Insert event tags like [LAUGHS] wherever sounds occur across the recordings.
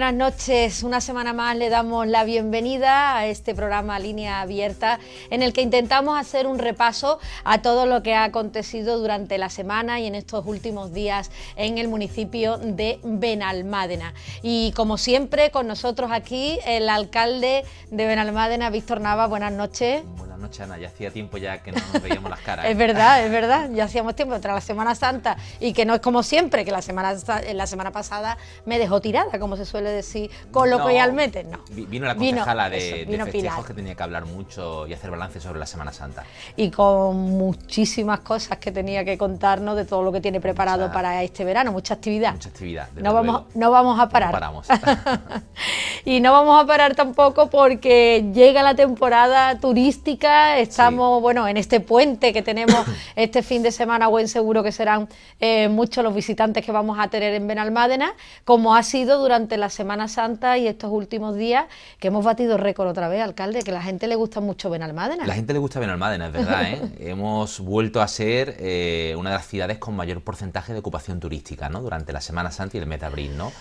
buenas noches. Una semana más le damos la bienvenida a este programa Línea Abierta, en el que intentamos hacer un repaso a todo lo que ha acontecido durante la semana y en estos últimos días en el municipio de Benalmádena. Y como siempre, con nosotros aquí el alcalde de Benalmádena, Víctor Nava. Buenas noches. No, Ana. Ya hacía tiempo ya que no nos veíamos las caras. [LAUGHS] es verdad, es verdad. Ya hacíamos tiempo tras la Semana Santa y que no es como siempre, que la semana, eh, la semana pasada me dejó tirada, como se suele decir coloquialmente. No. no. Vino la concejala vino, de, de festejos que tenía que hablar mucho y hacer balance sobre la Semana Santa. Y con muchísimas cosas que tenía que contarnos de todo lo que tiene preparado para este verano, mucha actividad. Mucha actividad. No vamos, no vamos a parar. No paramos. [LAUGHS] y no vamos a parar tampoco porque llega la temporada turística estamos bueno en este puente que tenemos [COUGHS] este fin de semana, buen seguro que serán eh, muchos los visitantes que vamos a tener en Benalmádena, como ha sido durante la Semana Santa y estos últimos días que hemos batido récord otra vez, alcalde, que la gente le gusta mucho Benalmádena. La gente le gusta Benalmádena, es verdad, ¿eh? [LAUGHS] hemos vuelto a ser eh, una de las ciudades con mayor porcentaje de ocupación turística, ¿no? Durante la Semana Santa y el mes de abril, ¿no?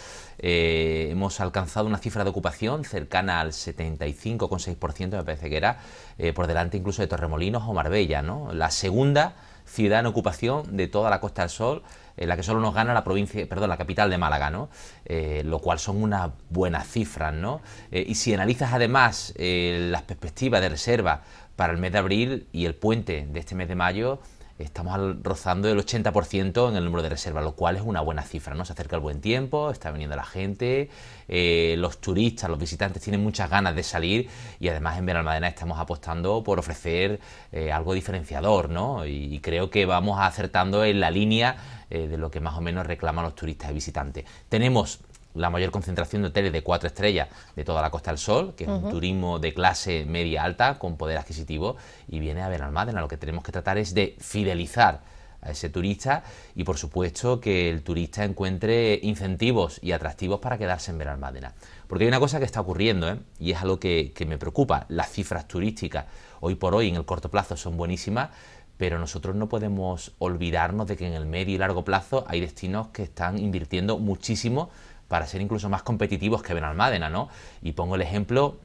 Eh, hemos alcanzado una cifra de ocupación cercana al 75,6%, me parece que era, eh, por delante incluso de Torremolinos o Marbella, ¿no? La segunda ciudad en ocupación de toda la Costa del Sol, en la que solo nos gana la provincia, perdón, la capital de Málaga, eh, lo cual son unas buenas cifras, y si analizas además las perspectivas de reserva para el mes de abril y el puente de este mes de mayo, estamos rozando el 80% en el número de reservas, lo cual es una buena cifra, ¿no? Se acerca el buen tiempo, está viniendo la gente, eh, los turistas, los visitantes tienen muchas ganas de salir y además en Benalmadena estamos apostando por ofrecer eh, algo diferenciador, ¿no? Y, creo que vamos acertando en la línea eh, de lo que más o menos reclaman los turistas y visitantes. Tenemos la mayor concentración de hoteles de cuatro estrellas de toda la Costa del Sol, que es un turismo de clase media alta con poder adquisitivo, y viene a Benalmádena. Lo que tenemos que tratar es de fidelizar a ese turista y por supuesto que el turista encuentre incentivos y atractivos para quedarse en Benalmádena. Porque hay una cosa que está ocurriendo ¿eh? y es algo que me preocupa, las cifras turísticas hoy por hoy en el corto plazo son buenísimas, pero nosotros no podemos olvidarnos de que en el medio y largo plazo hay destinos que están invirtiendo muchísimo para ser incluso más competitivos que Benalmádena, ¿no? Y pongo el ejemplo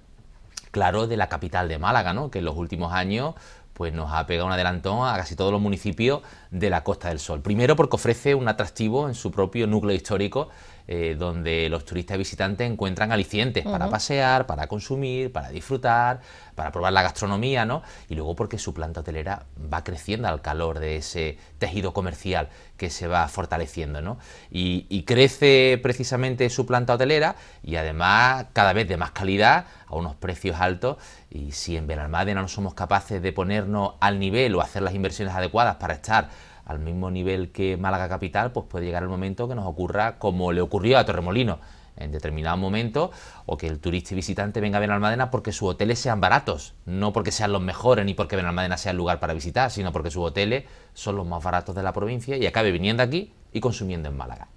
claro de la capital de Málaga, ¿no? Que en los últimos años pues nos ha pegado un adelantón a casi todos los municipios de la Costa del Sol. Primero porque ofrece un atractivo en su propio núcleo histórico eh, donde los turistas visitantes encuentran alicientes para pasear, para consumir, para disfrutar, para probar la gastronomía, ¿no? Y luego porque su planta hotelera va creciendo al calor de ese tejido comercial que se va fortaleciendo, Y, y crece precisamente su planta hotelera y además cada vez de más calidad, a unos precios altos, y si en Benalmádena no somos capaces de ponernos al nivel o hacer las inversiones adecuadas para estar al mismo nivel que Málaga Capital, pues puede llegar el momento que nos ocurra como le ocurrió a Torremolino en determinado momento, o que el turista y visitante venga a Benalmádena porque sus hoteles sean baratos, no porque sean los mejores ni porque Benalmádena sea el lugar para visitar, sino porque sus hoteles son los más baratos de la provincia y acabe viniendo aquí y consumiendo en Málaga.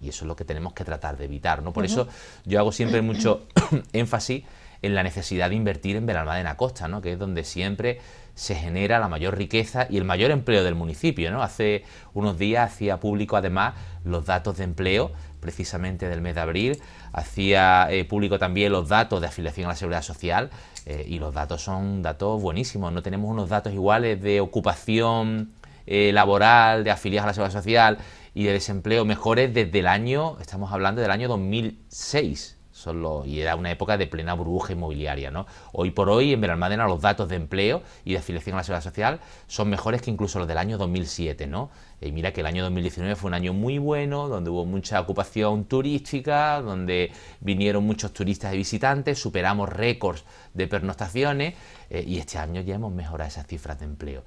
Y eso es lo que tenemos que tratar de evitar, ¿no? Por eso yo hago siempre mucho [COUGHS] énfasis en la necesidad de invertir en Benalmádena Costa, ¿no? que es donde siempre se genera la mayor riqueza y el mayor empleo del municipio. ¿no? Hace unos días hacía público además los datos de empleo, precisamente del mes de abril, hacía eh, público también los datos de afiliación a la seguridad social eh, y los datos son datos buenísimos, no tenemos unos datos iguales de ocupación eh, laboral, de afiliados a la seguridad social y de desempleo mejores desde el año, estamos hablando del año 2006 y era una época de plena burbuja inmobiliaria. ¿no? Hoy por hoy, en Benalmádena, los datos de empleo y de afiliación a la seguridad social son mejores que incluso los del año 2007. ¿no? Y mira que el año 2019 fue un año muy bueno, donde hubo mucha ocupación turística, donde vinieron muchos turistas y visitantes, superamos récords de pernoctaciones eh, y este año ya hemos mejorado esas cifras de empleo.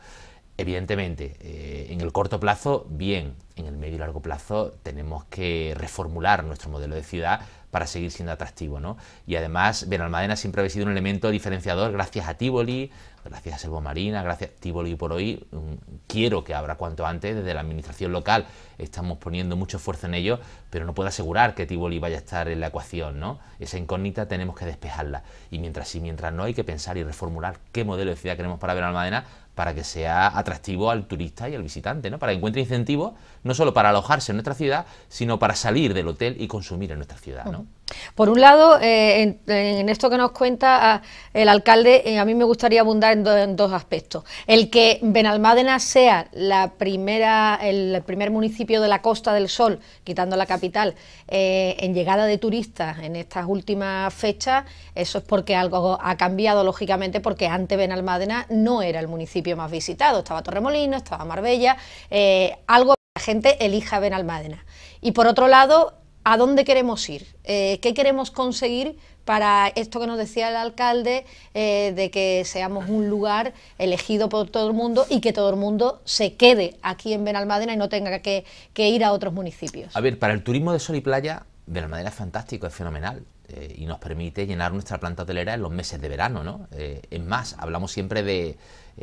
Evidentemente, eh, en el corto plazo, bien, en el medio y largo plazo tenemos que reformular nuestro modelo de ciudad para seguir siendo atractivo. ¿no? Y además, Benalmadena siempre ha sido un elemento diferenciador gracias a Tivoli, gracias a Selvo Marina, gracias a Tivoli por hoy. Mm, quiero que abra cuanto antes desde la administración local. Estamos poniendo mucho esfuerzo en ello, pero no puedo asegurar que Tivoli vaya a estar en la ecuación. ¿no? Esa incógnita tenemos que despejarla. Y mientras sí, mientras no, hay que pensar y reformular qué modelo de ciudad queremos para Benalmadena... para que sea atractivo al turista y al visitante, ¿no? para que encuentre incentivos no solo para alojarse en nuestra ciudad, sino para salir del hotel y consumir en nuestra ciudad. Por un lado, eh, en, esto que nos cuenta ah, el alcalde, eh, a mí me gustaría abundar en, dos aspectos. El que Benalmádena sea la primera, el primer municipio de la Costa del Sol, quitando la capital, eh, en llegada de turistas en estas últimas fechas, eso es porque algo ha cambiado, lógicamente, porque antes Benalmádena no era el municipio más visitado. Estaba Torremolino, estaba Marbella, algo la gente elija Benalmádena. Y por otro lado, ¿a dónde queremos ir? Eh, ¿Qué queremos conseguir para esto que nos decía el alcalde, eh, de que seamos un lugar elegido por todo el mundo y que todo el mundo se quede aquí en Benalmádena y no tenga que, ir a otros municipios? A ver, para el turismo de sol y playa, Benalmádena es fantástico, es fenomenal. Eh, y nos permite llenar nuestra planta hotelera en los meses de verano, ¿no? es más, hablamos siempre de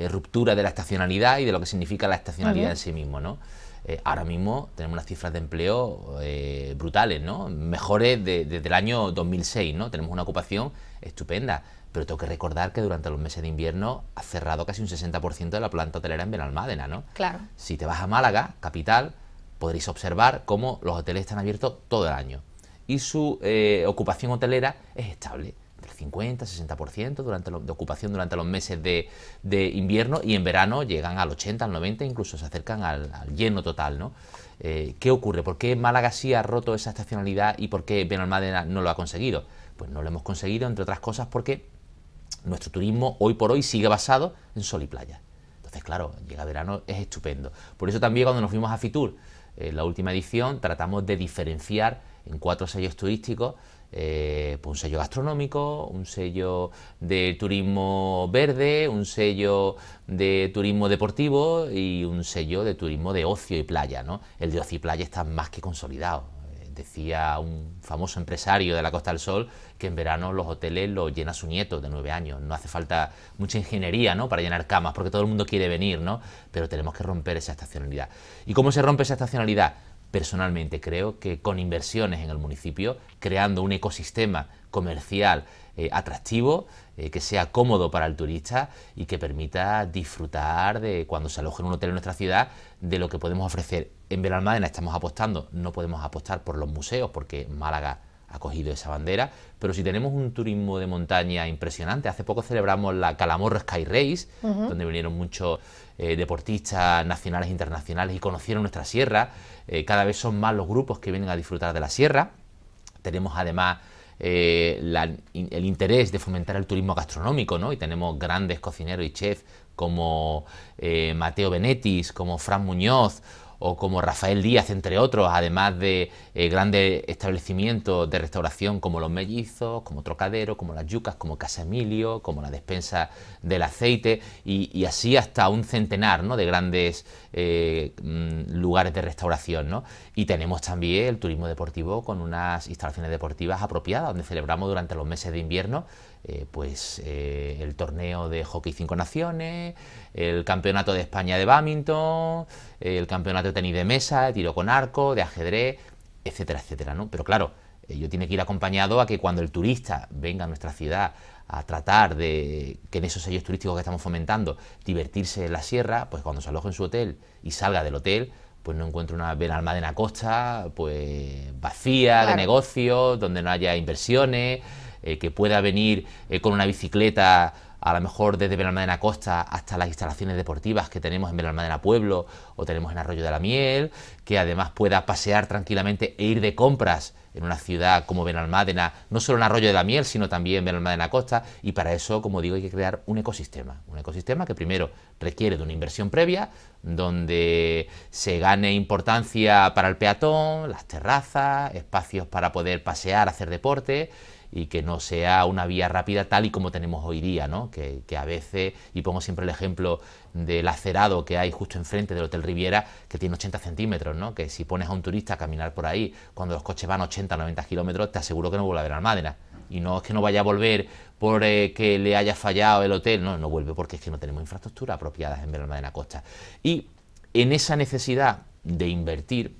ruptura de la estacionalidad y de lo que significa la estacionalidad en sí mismo, ¿no? Eh, ahora mismo tenemos unas cifras de empleo eh, brutales, ¿no? Mejores desde el año 2006, ¿no? Tenemos una ocupación estupenda, pero tengo que recordar que durante los meses de invierno ha cerrado casi un 60% de la planta hotelera en Benalmádena, ¿no? Claro. Si te vas a Málaga, capital, podréis observar cómo los hoteles están abiertos todo el año y su eh, ocupación hotelera es estable. 50, 60% durante la de ocupación durante los meses de, invierno y en verano llegan al 80, al 90, incluso se acercan al, lleno total. ¿no? Eh, ¿Qué ocurre? ¿Por qué Málaga sí ha roto esa estacionalidad y por qué Benalmádena no lo ha conseguido? Pues no lo hemos conseguido, entre otras cosas, porque nuestro turismo hoy por hoy sigue basado en sol y playa. Entonces, claro, llega verano, es estupendo. Por eso también cuando nos fuimos a Fitur, en eh, la última edición, tratamos de diferenciar en cuatro sellos turísticos eh, pues un sello gastronómico, un sello de turismo verde, un sello de turismo deportivo y un sello de turismo de ocio y playa. El de ocio y playa está más que consolidado. Eh, decía un famoso empresario de la Costa del Sol que en verano los hoteles los llena su nieto de nueve años. No hace falta mucha ingeniería ¿no? para llenar camas, porque todo el mundo quiere venir, ¿no? pero tenemos que romper esa estacionalidad. ¿Y cómo se rompe esa estacionalidad? Personalmente creo que con inversiones en el municipio, creando un ecosistema comercial eh, atractivo, eh, que sea cómodo para el turista y que permita disfrutar de cuando se aloje en un hotel en nuestra ciudad de lo que podemos ofrecer. En Belalmádena estamos apostando, no podemos apostar por los museos porque Málaga ha cogido esa bandera, pero si tenemos un turismo de montaña impresionante, hace poco celebramos la Calamorro Sky Race, donde vinieron muchos eh, deportistas nacionales e internacionales y conocieron nuestra sierra, eh, cada vez son más los grupos que vienen a disfrutar de la sierra. Tenemos además eh, el interés de fomentar el turismo gastronómico, Y tenemos grandes cocineros y chefs como eh, Mateo Benetis, como Fran Muñoz o como Rafael Díaz, entre otros, además de eh, grandes establecimientos de restauración como Los Mellizos, como Trocadero, como Las Yucas, como Casa Emilio, como la Despensa del Aceite, y, así hasta un centenar de grandes eh, mm, lugares de restauración. Y tenemos también el turismo deportivo con unas instalaciones deportivas apropiadas, donde celebramos durante los meses de invierno eh, pues eh, el torneo de hockey cinco naciones, el campeonato de España de badminton, el campeonato de tenis de mesa, tiro con arco, de ajedrez, etcétera, etcétera, ¿no? Pero claro, ello eh, tiene que ir acompañado a que cuando el turista venga a nuestra ciudad a tratar de que en esos sellos turísticos que estamos fomentando divertirse en la sierra, pues cuando se aloje en su hotel y salga del hotel, pues no encuentre una la Costa pues vacía de negocios, donde no haya inversiones, eh, que pueda venir eh, con una bicicleta a lo mejor desde Benalmádena Costa hasta las instalaciones deportivas que tenemos en Benalmádena Pueblo o tenemos en Arroyo de la Miel, que además pueda pasear tranquilamente e ir de compras en una ciudad como Benalmádena, no solo en Arroyo de la Miel, sino también en Benalmádena Costa, y para eso, como digo, hay que crear un ecosistema, un ecosistema que primero requiere de una inversión previa, donde se gane importancia para el peatón, las terrazas, espacios para poder pasear, hacer deporte, y que no sea una vía rápida tal y como tenemos hoy día, ¿no? que, a veces, y pongo siempre el ejemplo del acerado que hay justo enfrente del Hotel Riviera, que tiene 80 centímetros, ¿no? que si pones a un turista a caminar por ahí cuando los coches van 80 90 kilómetros, te aseguro que no vuelve a ver Almádena. Y no es que no vaya a volver por eh, que le haya fallado el hotel, no, no vuelve porque es que no tenemos infraestructura apropiadas en Almadena Costa. Y en esa necesidad de invertir,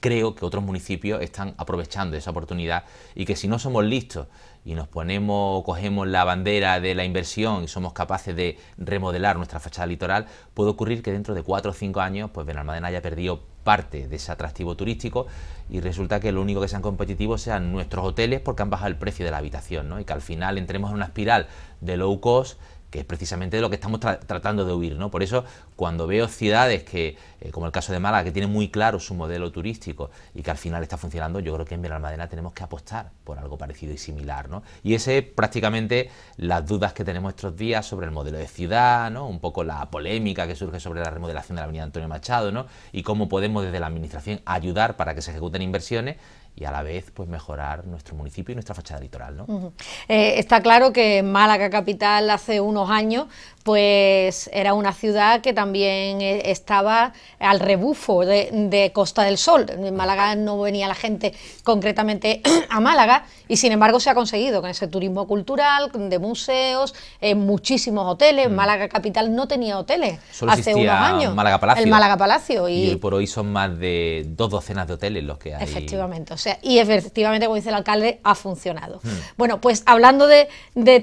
creo que otros municipios están aprovechando esa oportunidad y que si no somos listos y nos ponemos, o cogemos la bandera de la inversión y somos capaces de remodelar nuestra fachada litoral, puede ocurrir que dentro de cuatro o cinco años, pues Benalmádena haya perdido parte de ese atractivo turístico y resulta que lo único que sean competitivos sean nuestros hoteles porque han bajado el precio de la habitación, Y que al final entremos en una espiral de low cost que es precisamente de lo que estamos tratando de huir. ¿no? Por eso, cuando veo ciudades que, eh, como el caso de Málaga, que tiene muy claro su modelo turístico y que al final está funcionando, yo creo que en Benalmadena tenemos que apostar por algo parecido y similar. ¿no? Y ese es prácticamente las dudas que tenemos estos días sobre el modelo de ciudad, ¿no? un poco la polémica que surge sobre la remodelación de la avenida Antonio Machado ¿no? y cómo podemos desde la administración ayudar para que se ejecuten inversiones y a la vez pues mejorar nuestro municipio y nuestra fachada litoral. ¿no? Eh, está claro que Málaga capital hace unos años pues era una ciudad que también eh, estaba al rebufo de, Costa del Sol. En Málaga no venía la gente concretamente [CLEARS THROAT] a Málaga y sin embargo se ha conseguido con ese turismo cultural, de museos, en eh, muchísimos hoteles. Mm. Málaga capital no tenía hoteles hace unos años. Málaga El Málaga Palacio. Y, por hoy son más de dos docenas de hoteles los que hay. Efectivamente y efectivamente, como dice el alcalde, ha funcionado. Hmm. Bueno, pues hablando de,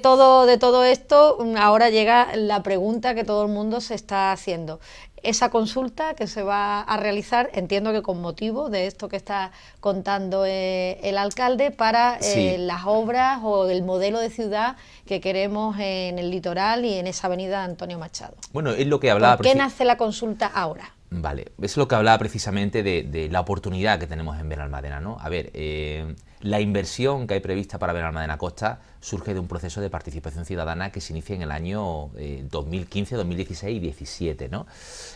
todo, de todo esto, mm, ahora llega la pregunta que todo el mundo se está haciendo. Esa consulta que se va a realizar, entiendo que con motivo de esto que está contando eh, el alcalde, para eh, las obras o el modelo de ciudad que queremos en el litoral y en esa avenida Antonio Machado. Bueno, es lo que hablaba. ¿Por qué nace la consulta ahora? Vale, es lo que hablaba precisamente de, la oportunidad que tenemos en Benalmadena. ¿no? A ver, eh, la inversión que hay prevista para Benalmadena Costa surge de un proceso de participación ciudadana que se inicia en el año 2015, eh, 2016 y 2017, ¿no?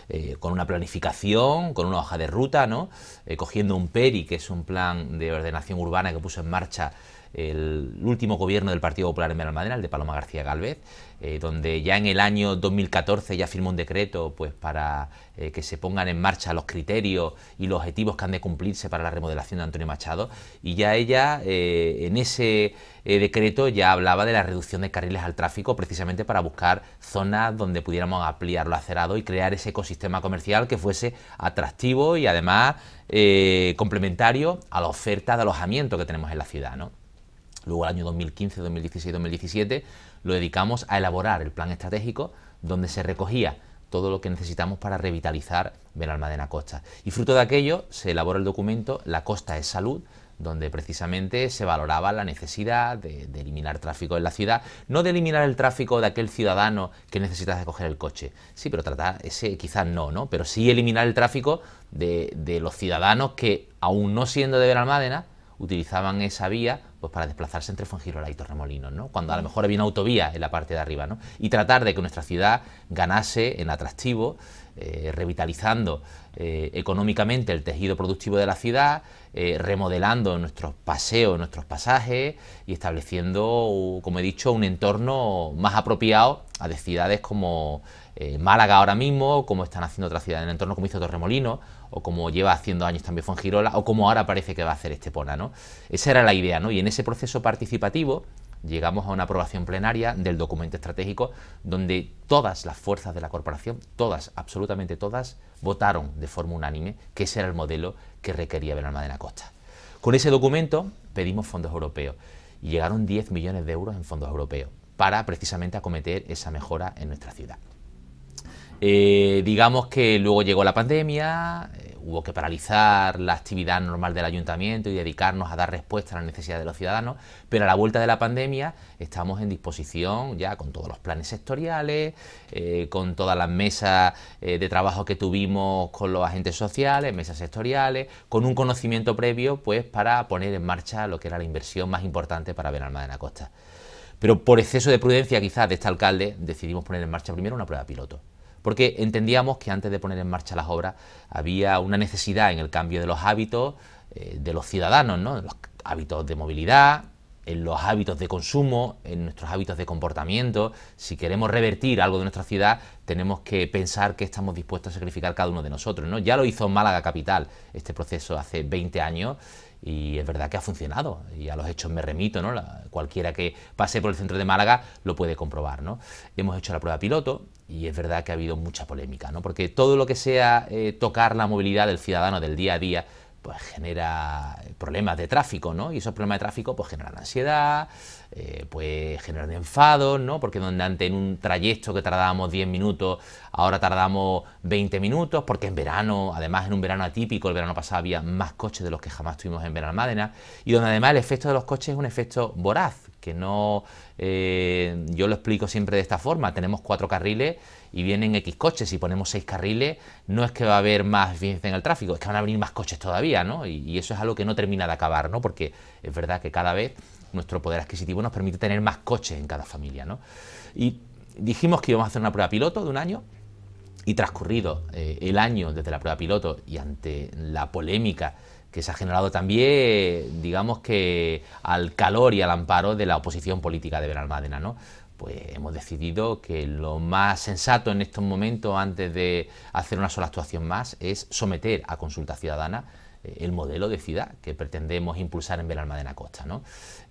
Eh, con una planificación, con una hoja de ruta, ¿no? cogiendo un PERI, que es un plan de ordenación urbana que puso en marcha el último gobierno del Partido Popular en Benalmádena, el de Paloma García Galvez, eh, donde ya en el año 2014 ya firmó un decreto pues, para eh, que se pongan en marcha los criterios y los objetivos que han de cumplirse para la remodelación de Antonio Machado. Y ya ella, eh, en ese decreto, ya hablaba de la reducción de carriles al tráfico, precisamente para buscar zonas donde pudiéramos ampliar lo acerado y crear ese ecosistema comercial que fuese atractivo y además complementario a la oferta de alojamiento que tenemos en la ciudad. ¿no? Luego el año 2015, 2016, 2017 lo dedicamos a elaborar el plan estratégico donde se recogía todo lo que necesitamos para revitalizar Benalmádena Costa. Y fruto de aquello se elabora el documento La Costa es Salud, donde precisamente se valoraba la necesidad de, eliminar tráfico en la ciudad, no de eliminar el tráfico de aquel ciudadano que necesita coger el coche, sí, pero tratar ese quizás no, ¿no? Pero sí eliminar el tráfico de, de los ciudadanos que, aún no siendo de Benalmádena, utilizaban esa vía pues para desplazarse entre Fuengirola y Torremolinos, ¿no? cuando a lo mm. mejor había una autovía en la parte de arriba, y tratar de que nuestra ciudad ganase en atractivo, eh, revitalizando eh, económicamente el tejido productivo de la ciudad, eh, remodelando nuestros paseos, nuestros pasajes y estableciendo, como he dicho, un entorno más apropiado a de ciudades como Málaga ahora mismo, como están haciendo otras ciudades en el entorno como hizo Torremolinos o como lleva haciendo años también Fongirola, o como ahora parece que va a hacer Estepona, ¿no? Esa era la idea, ¿no? Y en ese proceso participativo llegamos a una aprobación plenaria del documento estratégico donde todas las fuerzas de la corporación, todas, absolutamente todas, votaron de forma unánime que ese era el modelo que requería de la Costa. Con ese documento pedimos fondos europeos y llegaron 10 millones de euros en fondos europeos para precisamente acometer esa mejora en nuestra ciudad. Eh, digamos que luego llegó la pandemia, eh, hubo que paralizar la actividad normal del ayuntamiento y dedicarnos a dar respuesta a las necesidades de los ciudadanos, pero a la vuelta de la pandemia estamos en disposición ya con todos los planes sectoriales, eh, con todas las mesas de trabajo que tuvimos con los agentes sociales, mesas sectoriales, con un conocimiento previo pues para poner en marcha lo que era la inversión más importante para Benalma de la Costa. Pero por exceso de prudencia quizás de este alcalde decidimos poner en marcha primero una prueba piloto porque entendíamos que antes de poner en marcha las obras había una necesidad en el cambio de los hábitos eh, de los ciudadanos, ¿no? los hábitos de movilidad, en los hábitos de consumo, en nuestros hábitos de comportamiento. Si queremos revertir algo de nuestra ciudad, tenemos que pensar que estamos dispuestos a sacrificar cada uno de nosotros. ¿no? Ya lo hizo Málaga Capital este proceso hace 20 años y es verdad que ha funcionado y a los hechos me remito, ¿no? cualquiera que pase por el centro de Málaga lo puede comprobar. ¿no? Hemos hecho la prueba piloto, y es verdad que ha habido mucha polémica, ¿no? porque todo lo que sea eh, tocar la movilidad del ciudadano del día a día, pues genera eh, problemas de tráfico, ¿no? Y esos problemas de tráfico pues generan ansiedad, eh, pues generan enfado, ¿no? Porque donde antes en un trayecto que tardábamos 10 minutos, ahora tardamos 20 minutos, porque en verano, además en un verano atípico, el verano pasado había más coches de los que jamás tuvimos en Benalmádena, y donde además el efecto de los coches es un efecto voraz, que no... Eh, yo lo explico siempre de esta forma, tenemos cuatro carriles y vienen X coches, si ponemos seis carriles no es que va a haber más eficiencia en el tráfico, es que van a venir más coches todavía, ¿no? Y, eso es algo que no termina de acabar, ¿no? Porque es verdad que cada vez nuestro poder adquisitivo nos permite tener más coches en cada familia, ¿no? Y dijimos que íbamos a hacer una prueba piloto de un año, y transcurrido eh, el año desde la prueba piloto y ante la polémica que se ha generado también, digamos que al calor y al amparo de la oposición política de Benalmádena, ¿no? Pues hemos decidido que lo más sensato en estos momentos, antes de hacer una sola actuación más, es someter a consulta ciudadana eh, el modelo de ciudad que pretendemos impulsar en Benalmádena Costa, ¿no?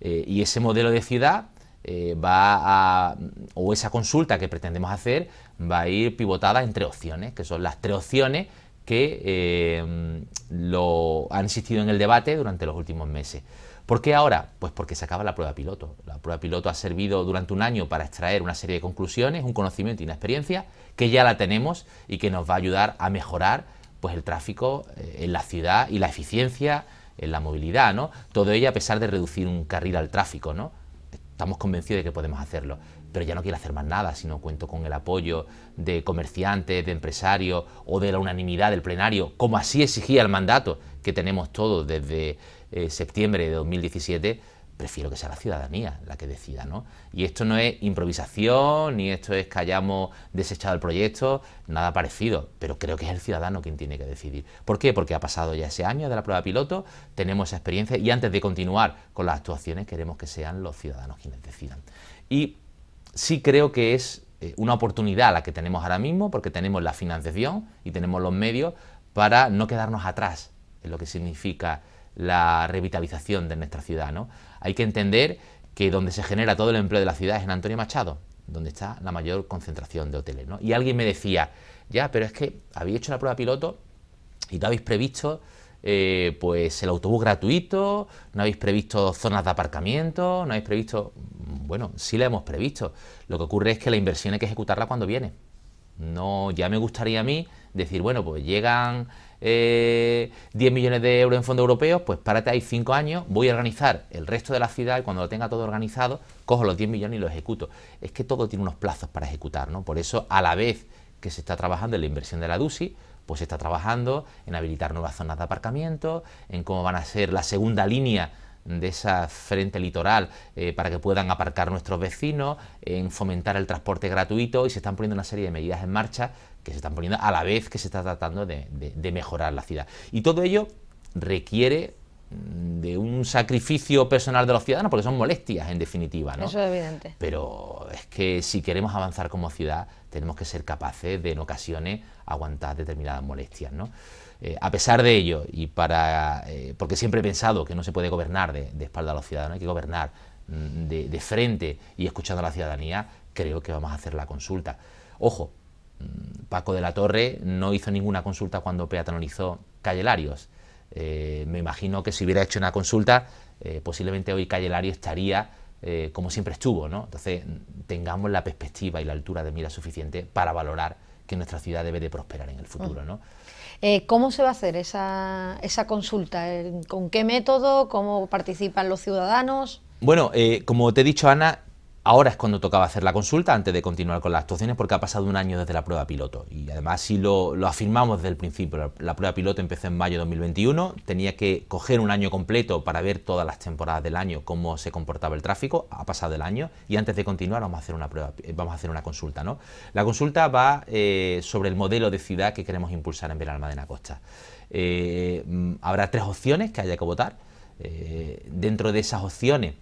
Eh, y ese modelo de ciudad eh, va o esa consulta que pretendemos hacer va a ir pivotada entre opciones, que son las tres opciones que em, lo han insistido en el debate durante los últimos meses. ¿Por qué ahora? Pues porque se acaba la prueba piloto. La prueba piloto ha servido durante un año para extraer una serie de conclusiones, un conocimiento y una experiencia que ya la tenemos y que nos va a ayudar a mejorar pues, el tráfico eh, en la ciudad y la eficiencia en la movilidad, ¿no? Todo ello a pesar de reducir un carril al tráfico, ¿no? Estamos convencidos de que podemos hacerlo pero ya no quiero hacer más nada si no cuento con el apoyo de comerciantes, de empresarios o de la unanimidad del plenario, como así exigía el mandato que tenemos todos desde eh, septiembre de 2017, prefiero que sea la ciudadanía la que decida, ¿no? Y esto no es improvisación, ni esto es que hayamos desechado el proyecto, nada parecido, pero creo que es el ciudadano quien tiene que decidir. ¿Por qué? Porque ha pasado ya ese año de la prueba piloto, tenemos esa experiencia y antes de continuar con las actuaciones queremos que sean los ciudadanos quienes decidan. Y sí creo que es eh, una oportunidad la que tenemos ahora mismo porque tenemos la financiación y tenemos los medios para no quedarnos atrás en lo que significa la revitalización de nuestra ciudad. ¿no? Hay que entender que donde se genera todo el empleo de la ciudad es en Antonio Machado, donde está la mayor concentración de hoteles. ¿no? Y alguien me decía, ya, pero es que habéis hecho la prueba piloto y tú habéis previsto eh, pues el autobús gratuito, no habéis previsto zonas de aparcamiento, no habéis previsto... Bueno, sí la hemos previsto. Lo que ocurre es que la inversión hay que ejecutarla cuando viene. No, ya me gustaría a mí decir, bueno, pues llegan 10 eh, millones de euros en fondos europeos, pues párate ahí 5 años, voy a organizar el resto de la ciudad y cuando lo tenga todo organizado, cojo los 10 millones y lo ejecuto. Es que todo tiene unos plazos para ejecutar, ¿no? Por eso, a la vez que se está trabajando en la inversión de la DUSI, pues está trabajando en habilitar nuevas zonas de aparcamiento, en cómo van a ser la segunda línea de esa frente litoral eh, para que puedan aparcar nuestros vecinos, en fomentar el transporte gratuito y se están poniendo una serie de medidas en marcha que se están poniendo a la vez que se está tratando de mejorar la ciudad. Y todo ello requiere de un sacrificio personal de los ciudadanos, porque son molestias en definitiva. ¿no? Eso es evidente. Pero es que si queremos avanzar como ciudad, tenemos que ser capaces de en ocasiones aguantar determinadas molestias. ¿no? Eh, a pesar de ello, y para, eh, porque siempre he pensado que no se puede gobernar de, espalda a los ciudadanos, hay que gobernar mm, de, de, frente y escuchando a la ciudadanía, creo que vamos a hacer la consulta. Ojo, mm, Paco de la Torre no hizo ninguna consulta cuando peatonalizó Calle Larios eh, me imagino que si hubiera hecho una consulta, eh, posiblemente hoy Calle Lario estaría eh, como siempre estuvo, ¿no? Entonces, tengamos la perspectiva y la altura de mira suficiente para valorar que nuestra ciudad debe de prosperar en el futuro, mm. ¿no? ¿Cómo se va a hacer esa, esa, consulta? ¿Con qué método? ¿Cómo participan los ciudadanos? Bueno, como te he dicho, Ana, Ahora es cuando tocaba hacer la consulta antes de continuar con las actuaciones porque ha pasado un año desde la prueba piloto y además si lo, afirmamos desde el principio, la, prueba piloto empezó en mayo de 2021, tenía que coger un año completo para ver todas las temporadas del año cómo se comportaba el tráfico, ha pasado el año y antes de continuar vamos a hacer una prueba, eh, vamos a hacer una consulta. ¿no? La consulta va eh, sobre el modelo de ciudad que queremos impulsar en la Costa. Eh, mm, habrá tres opciones que haya que votar, dentro de esas opciones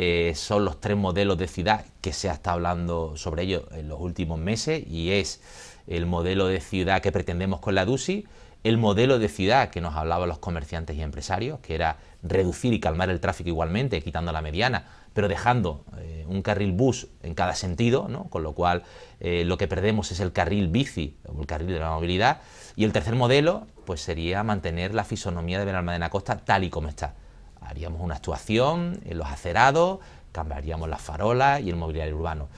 eh, son los tres modelos de ciudad que se ha estado hablando sobre ellos en los últimos meses y es el modelo de ciudad que pretendemos con la DUSI, el modelo de ciudad que nos hablaban los comerciantes y empresarios, que era reducir y calmar el tráfico igualmente, quitando la mediana, pero dejando eh, un carril bus en cada sentido, ¿no? con lo cual eh, lo que perdemos es el carril bici, o el carril de la movilidad, y el tercer modelo pues sería mantener la fisonomía de Benalmádena Costa tal y como está, haríamos una actuación en los acerados, cambiaríamos las farolas y el mobiliario urbano,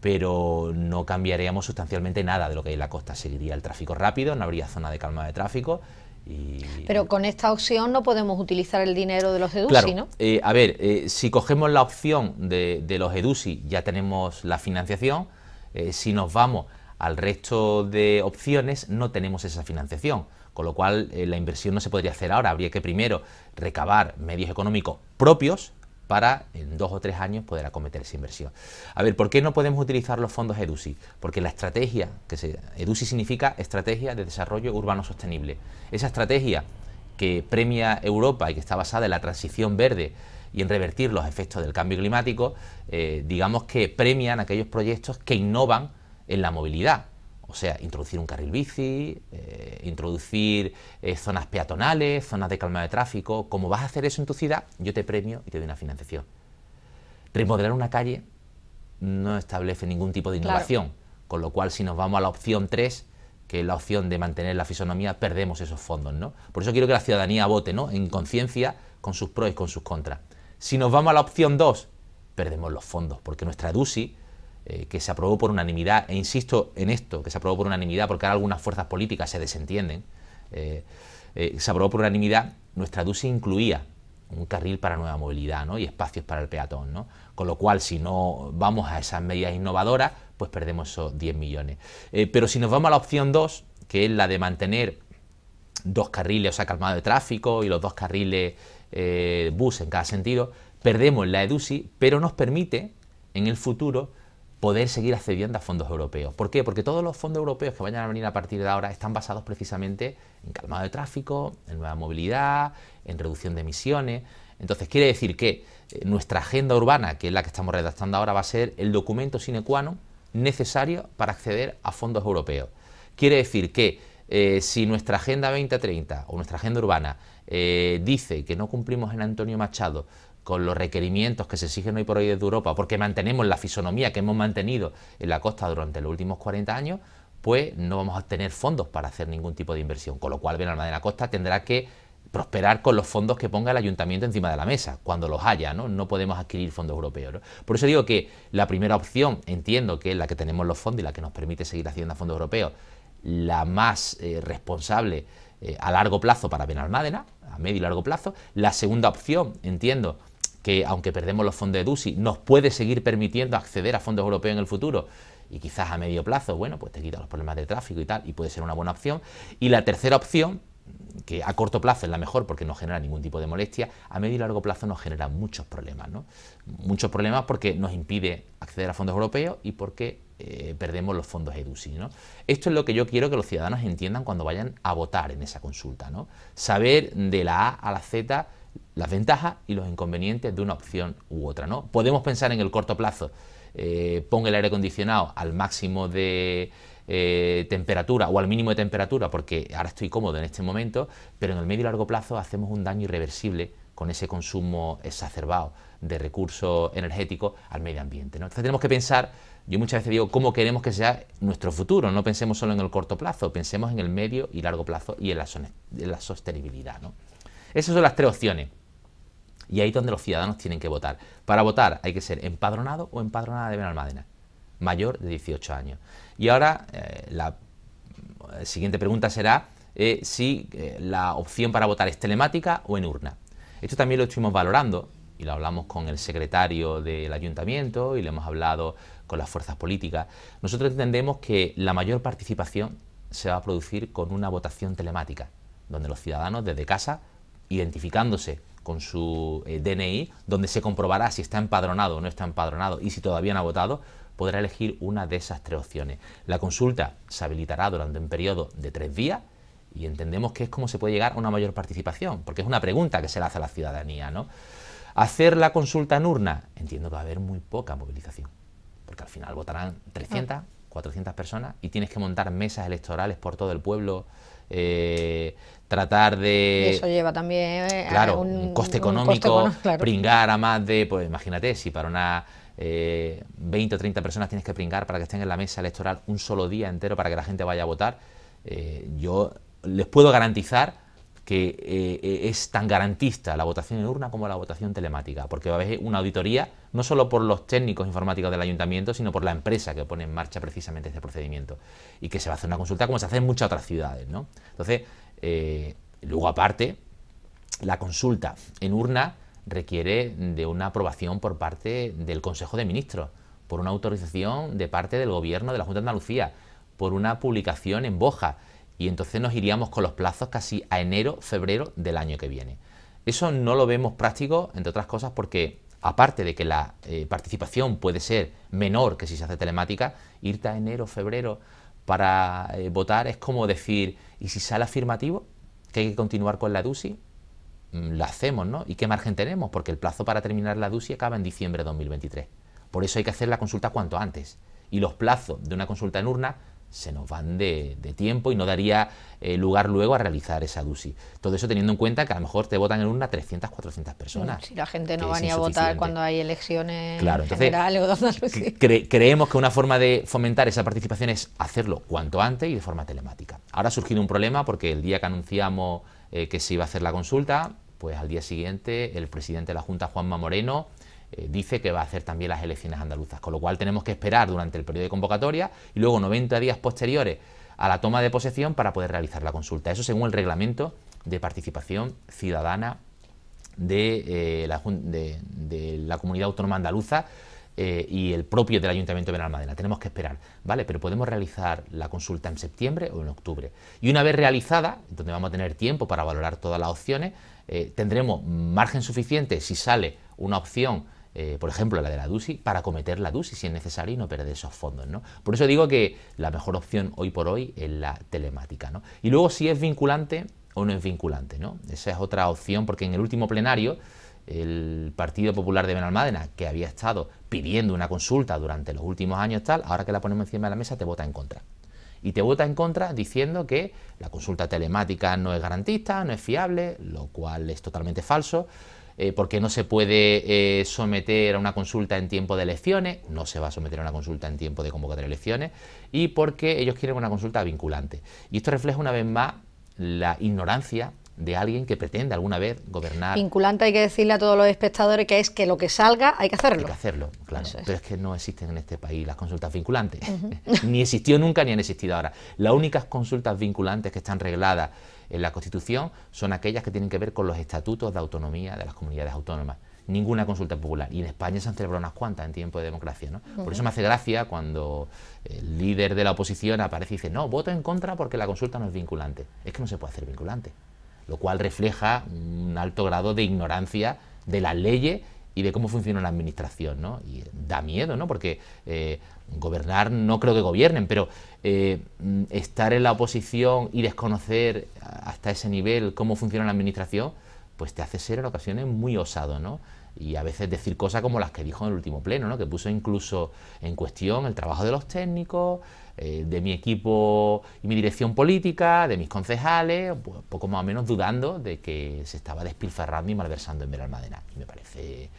pero no cambiaríamos sustancialmente nada de lo que es en la costa, seguiría el tráfico rápido, no habría zona de calma de tráfico, y... Pero con esta opción no podemos utilizar el dinero de los EDUSI, ¿no? Eh, a ver, eh, si cogemos la opción de, de, los EDUSI ya tenemos la financiación, eh, si nos vamos al resto de opciones no tenemos esa financiación con lo cual eh, la inversión no se podría hacer ahora, habría que primero recabar medios económicos propios para en dos o tres años poder acometer esa inversión. A ver, ¿por qué no podemos utilizar los fondos EDUSI? Porque la estrategia, que se, EDUSI significa Estrategia de Desarrollo Urbano Sostenible. Esa estrategia que premia Europa y que está basada en la transición verde y en revertir los efectos del cambio climático, eh, digamos que premian aquellos proyectos que innovan en la movilidad, o sea, introducir un carril bici, eh, introducir eh, zonas peatonales, zonas de calma de tráfico. Como vas a hacer eso en tu ciudad, yo te premio y te doy una financiación. Remodelar una calle no establece ningún tipo de innovación, con lo cual si nos vamos a la opción 3, que es la opción de mantener la fisonomía, perdemos esos fondos. Por eso quiero que la ciudadanía vote ¿no? en conciencia con sus pros y con sus contras. Si nos vamos a la opción 2, perdemos los fondos, porque nuestra DUSI eh, que se aprobó por unanimidad, e insisto en esto, que se aprobó por unanimidad, porque ahora algunas fuerzas políticas se desentienden, eh, eh, se aprobó por unanimidad, nuestra DUSI incluía un carril para nueva movilidad y espacios para el peatón. Con lo cual, si no vamos a esas medidas innovadoras, pues perdemos esos 10 millones. pero si nos vamos a la opción 2, que es la de mantener dos carriles, o sea, calmado de tráfico y los dos carriles bus en cada sentido, perdemos la EDUSI, pero nos permite en el futuro poder seguir accediendo a fondos europeos. ¿Por qué? Porque todos los fondos europeos que vayan a venir a partir de ahora están basados precisamente en calmado de tráfico, en nueva movilidad, en reducción de emisiones. Entonces quiere decir que eh, nuestra agenda urbana, que es la que estamos redactando ahora, va a ser el documento sine qua necesario para acceder a fondos europeos. Quiere decir que eh, si nuestra Agenda 2030 o nuestra Agenda Urbana eh, dice que no cumplimos en Antonio Machado con los requerimientos que se exigen hoy por hoy desde Europa, porque mantenemos la fisonomía que hemos mantenido en la costa durante los últimos 40 años, pues no vamos a tener fondos para hacer ningún tipo de inversión, con lo cual Benalmádena Costa tendrá que prosperar con los fondos que ponga el ayuntamiento encima de la mesa, cuando los haya, ¿no? No podemos adquirir fondos europeos. Por eso digo que la primera opción, entiendo que es la que tenemos los fondos y la que nos permite seguir haciendo fondos europeos, la más eh, responsable eh, a largo plazo para Benalmádena, a medio y largo plazo. La segunda opción, entiendo, que aunque perdemos los fondos de DUSI, nos puede seguir permitiendo acceder a fondos europeos en el futuro y quizás a medio plazo, bueno, pues te quita los problemas de tráfico y tal, y puede ser una buena opción. Y la tercera opción, que a corto plazo es la mejor porque no genera ningún tipo de molestia, a medio y largo plazo nos genera muchos problemas, ¿no? Muchos problemas porque nos impide acceder a fondos europeos y porque eh, perdemos los fondos EDUSI, ¿no? Esto es lo que yo quiero que los ciudadanos entiendan cuando vayan a votar en esa consulta, ¿no? Saber de la A a la Z las ventajas y los inconvenientes de una opción u otra. ¿no? Podemos pensar en el corto plazo, eh, el aire acondicionado al máximo de eh, temperatura o al mínimo de temperatura porque ahora estoy cómodo en este momento, pero en el medio y largo plazo hacemos un daño irreversible con ese consumo exacerbado de recursos energéticos al medio ambiente. ¿no? Entonces tenemos que pensar, yo muchas veces digo, cómo queremos que sea nuestro futuro, no pensemos solo en el corto plazo, pensemos en el medio y largo plazo y en la, la sostenibilidad. ¿no? Esas son las tres opciones. Y ahí es donde los ciudadanos tienen que votar. Para votar hay que ser empadronado o empadronada de Benalmádena, mayor de 18 años. Y ahora eh, la eh, siguiente pregunta será eh, si la opción para votar es telemática o en urna. Esto también lo estuvimos valorando y lo hablamos con el secretario del ayuntamiento y le hemos hablado con las fuerzas políticas. Nosotros entendemos que la mayor participación se va a producir con una votación telemática, donde los ciudadanos desde casa identificándose con su eh, DNI, donde se comprobará si está empadronado o no está empadronado y si todavía no ha votado, podrá elegir una de esas tres opciones. La consulta se habilitará durante un periodo de tres días y entendemos que es como se puede llegar a una mayor participación, porque es una pregunta que se le hace a la ciudadanía. ¿no? Hacer la consulta en urna, entiendo que va a haber muy poca movilización, porque al final votarán 300, 400 ah. personas y tienes que montar mesas electorales por todo el pueblo. Eh, tratar de... eso lleva también eh, a un, coste económico, [LAUGHS] pringar a más de, pues imagínate, si para una 20 eh, o 30 personas tienes que pringar para que estén en la mesa electoral un solo día entero para que la gente vaya a votar, eh, yo les puedo garantizar que es tan garantista la votación en urna como la votación telemática, porque va a haber una auditoría no solo por los técnicos informáticos del ayuntamiento, sino por la empresa que pone en marcha precisamente este procedimiento, y que se va a hacer una consulta como se hace en muchas otras ciudades. ¿no? Entonces, eh, luego, aparte, la consulta en urna requiere de una aprobación por parte del Consejo de Ministros, por una autorización de parte del Gobierno de la Junta de Andalucía, por una publicación en Boja, y entonces nos iríamos con los plazos casi a enero, febrero del año que viene. Eso no lo vemos práctico, entre otras cosas, porque aparte de que la eh, participación puede ser menor que si se hace telemática, irte a enero, febrero para eh, votar es como decir, ¿y si sale afirmativo? ¿Que hay que continuar con la DUSI? Mm, la hacemos, ¿no? ¿Y qué margen tenemos? Porque el plazo para terminar la DUSI acaba en diciembre de 2023. Por eso hay que hacer la consulta cuanto antes. Y los plazos de una consulta en urna se nos van de, tiempo y no daría eh, lugar luego a realizar esa DUSI. Todo eso teniendo en cuenta que a lo mejor te votan en una 300, 400 personas. Si la gente no va ni a votar cuando hay elecciones claro, entonces, creemos que una forma de fomentar esa participación es hacerlo cuanto antes y de forma telemática. Ahora ha surgido un problema porque el día que anunciamos eh, que se iba a hacer la consulta, pues al día siguiente el presidente de la Junta, Juanma Moreno, eh, dice que va a hacer también las elecciones andaluzas, con lo cual tenemos que esperar durante el periodo de convocatoria y luego 90 días posteriores a la toma de posesión para poder realizar la consulta. Eso según el reglamento de participación ciudadana de, eh, la, comunidad autónoma andaluza, eh, y el propio del Ayuntamiento de Benalmádena. Tenemos que esperar, ¿vale? Pero podemos realizar la consulta en septiembre o en octubre. Y una vez realizada, donde vamos a tener tiempo para valorar todas las opciones, tendremos margen suficiente si sale una opción eh, por ejemplo, la de la DUSI, para cometer la DUSI si es necesario y no perder esos fondos. Por eso digo que la mejor opción hoy por hoy es la telemática. Y luego si es vinculante o no es vinculante. ¿no? Esa es otra opción porque en el último plenario el Partido Popular de Benalmádena, que había estado pidiendo una consulta durante los últimos años tal, ahora que la ponemos encima de la mesa te vota en contra. Y te vota en contra diciendo que la consulta telemática no es garantista, no es fiable, lo cual es totalmente falso, eh, porque no se puede eh, someter a una consulta en tiempo de elecciones, no se va a someter a una consulta en tiempo de convocatoria de elecciones, y porque ellos quieren una consulta vinculante. Y esto refleja una vez más la ignorancia de alguien que pretende alguna vez gobernar. Vinculante hay que decirle a todos los espectadores que es que lo que salga hay que hacerlo. Hay que hacerlo, claro. Pero es que no existen en este país las consultas vinculantes. [LAUGHS] ni existió nunca ni han existido ahora. Las únicas consultas vinculantes que están regladas en la Constitución son aquellas que tienen que ver con los estatutos de autonomía de las comunidades autónomas. Ninguna consulta popular. Y en España se han celebrado unas cuantas en tiempo de democracia. ¿no? Por eso me hace gracia cuando el líder de la oposición aparece y dice, no, voto en contra porque la consulta no es vinculante. Es que no se puede hacer vinculante. Lo cual refleja un alto grado de ignorancia de las leyes y de cómo funciona la administración, ¿no? Y da miedo, ¿no? Porque eh, gobernar no creo que gobiernen, pero eh, mm, estar en la oposición y desconocer hasta ese nivel cómo funciona la administración, pues te hace ser en ocasiones muy osado, ¿no? Y a veces decir cosas como las que dijo en el último pleno, ¿no? Que puso incluso en cuestión el trabajo de los técnicos, eh, de mi equipo y mi dirección política, de mis concejales, pues poco más o menos dudando de que se estaba despilfarrando y malversando en Veralmadena. Y me parece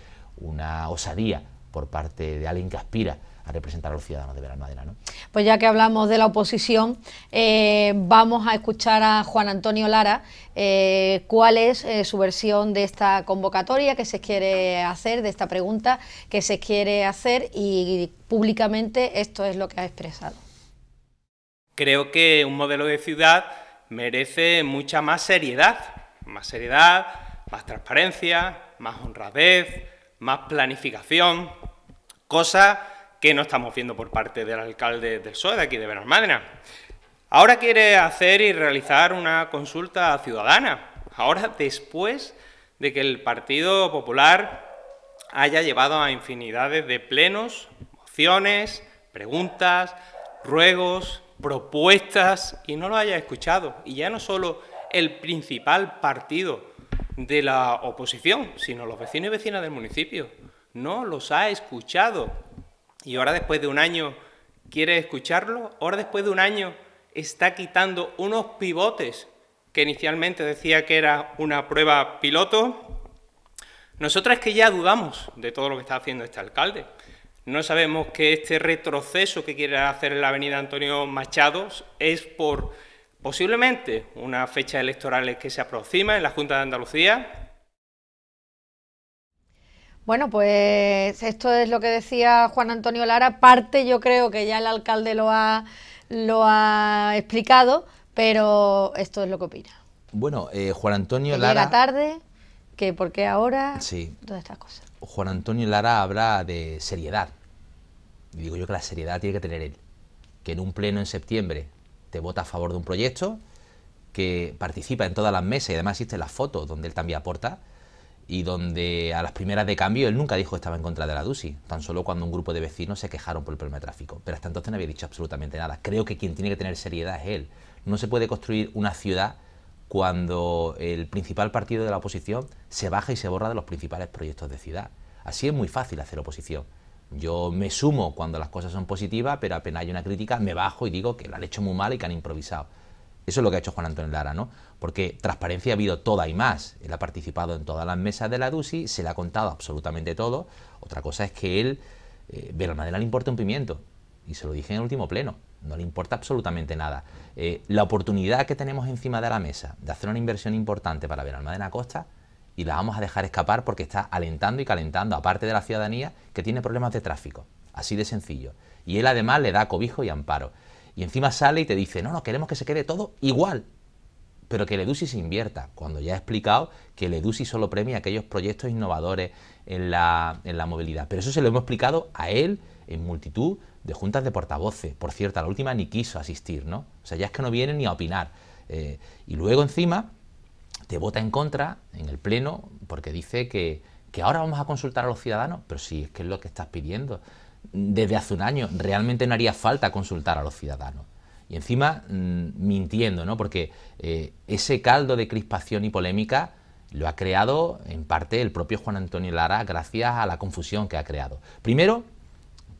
una osadía por parte de alguien que aspira a representar a los ciudadanos de Benalmádena. ¿no? Pues ya que hablamos de la oposición, eh, vamos a escuchar a Juan Antonio Lara eh, cuál es eh, su versión de esta convocatoria que se quiere hacer, de esta pregunta que se quiere hacer y públicamente esto es lo que ha expresado. Creo que un modelo de ciudad merece mucha más seriedad, más seriedad, más transparencia, más honradez, más planificación, cosas que no estamos viendo por parte del alcalde del SOE de aquí de Benalmádena. Ahora quiere hacer y realizar una consulta ciudadana, ahora después de que el Partido Popular haya llevado a infinidades de plenos, mociones, preguntas, ruegos, propuestas y no lo haya escuchado. Y ya no solo el principal partido de la oposición, sino los vecinos y vecinas del municipio. No los ha escuchado y ahora después de un año, quiere escucharlo? Ahora después de un año está quitando unos pivotes que inicialmente decía que era una prueba piloto. Nosotros que ya dudamos de todo lo que está haciendo este alcalde. No sabemos que este retroceso que quiere hacer en la avenida Antonio Machado es por posiblemente una fecha electoral que se aproxima en la Junta de Andalucía, bueno, pues esto es lo que decía Juan Antonio Lara. Parte yo creo que ya el alcalde lo ha, lo ha explicado, pero esto es lo que opina. Bueno, eh, Juan Antonio Lara... Llega tarde, que porque ahora, sí. todas estas cosas. Juan Antonio Lara habla de seriedad. Y digo yo que la seriedad tiene que tener él. Que en un pleno en septiembre te vota a favor de un proyecto, que participa en todas las mesas y además existe las fotos donde él también aporta y donde a las primeras de cambio él nunca dijo que estaba en contra de la DUSI, tan solo cuando un grupo de vecinos se quejaron por el problema de tráfico. Pero hasta entonces no había dicho absolutamente nada. Creo que quien tiene que tener seriedad es él. No se puede construir una ciudad cuando el principal partido de la oposición se baja y se borra de los principales proyectos de ciudad. Así es muy fácil hacer oposición. Yo me sumo cuando las cosas son positivas, pero apenas hay una crítica, me bajo y digo que lo han hecho muy mal y que han improvisado. Eso es lo que ha hecho Juan Antonio Lara, ¿no? Porque transparencia ha habido toda y más. Él ha participado en todas las mesas de la DUSI, se le ha contado absolutamente todo. Otra cosa es que él, eh, le importa un pimiento. Y se lo dije en el último pleno. No le importa absolutamente nada. Eh, la oportunidad que tenemos encima de la mesa de hacer una inversión importante para Veralmadena Costa y la vamos a dejar escapar porque está alentando y calentando, aparte de la ciudadanía que tiene problemas de tráfico. Así de sencillo. Y él además le da cobijo y amparo. Y encima sale y te dice, no, no, queremos que se quede todo igual, pero que el EDUSI se invierta, cuando ya he explicado que el EDUSI solo premia aquellos proyectos innovadores en la, movilidad. Pero eso se lo hemos explicado a él en multitud de juntas de portavoces. Por cierto, la última ni quiso asistir, ¿no? O sea, ya es que no viene ni a opinar. Eh, y luego encima te vota en contra en el Pleno porque dice que, que ahora vamos a consultar a los ciudadanos, pero sí, es que es lo que estás pidiendo desde hace un año. Realmente no haría falta consultar a los ciudadanos. Y encima mm, mintiendo, ¿no? Porque eh, ese caldo de crispación y polémica lo ha creado en parte el propio Juan Antonio Lara gracias a la confusión que ha creado. Primero,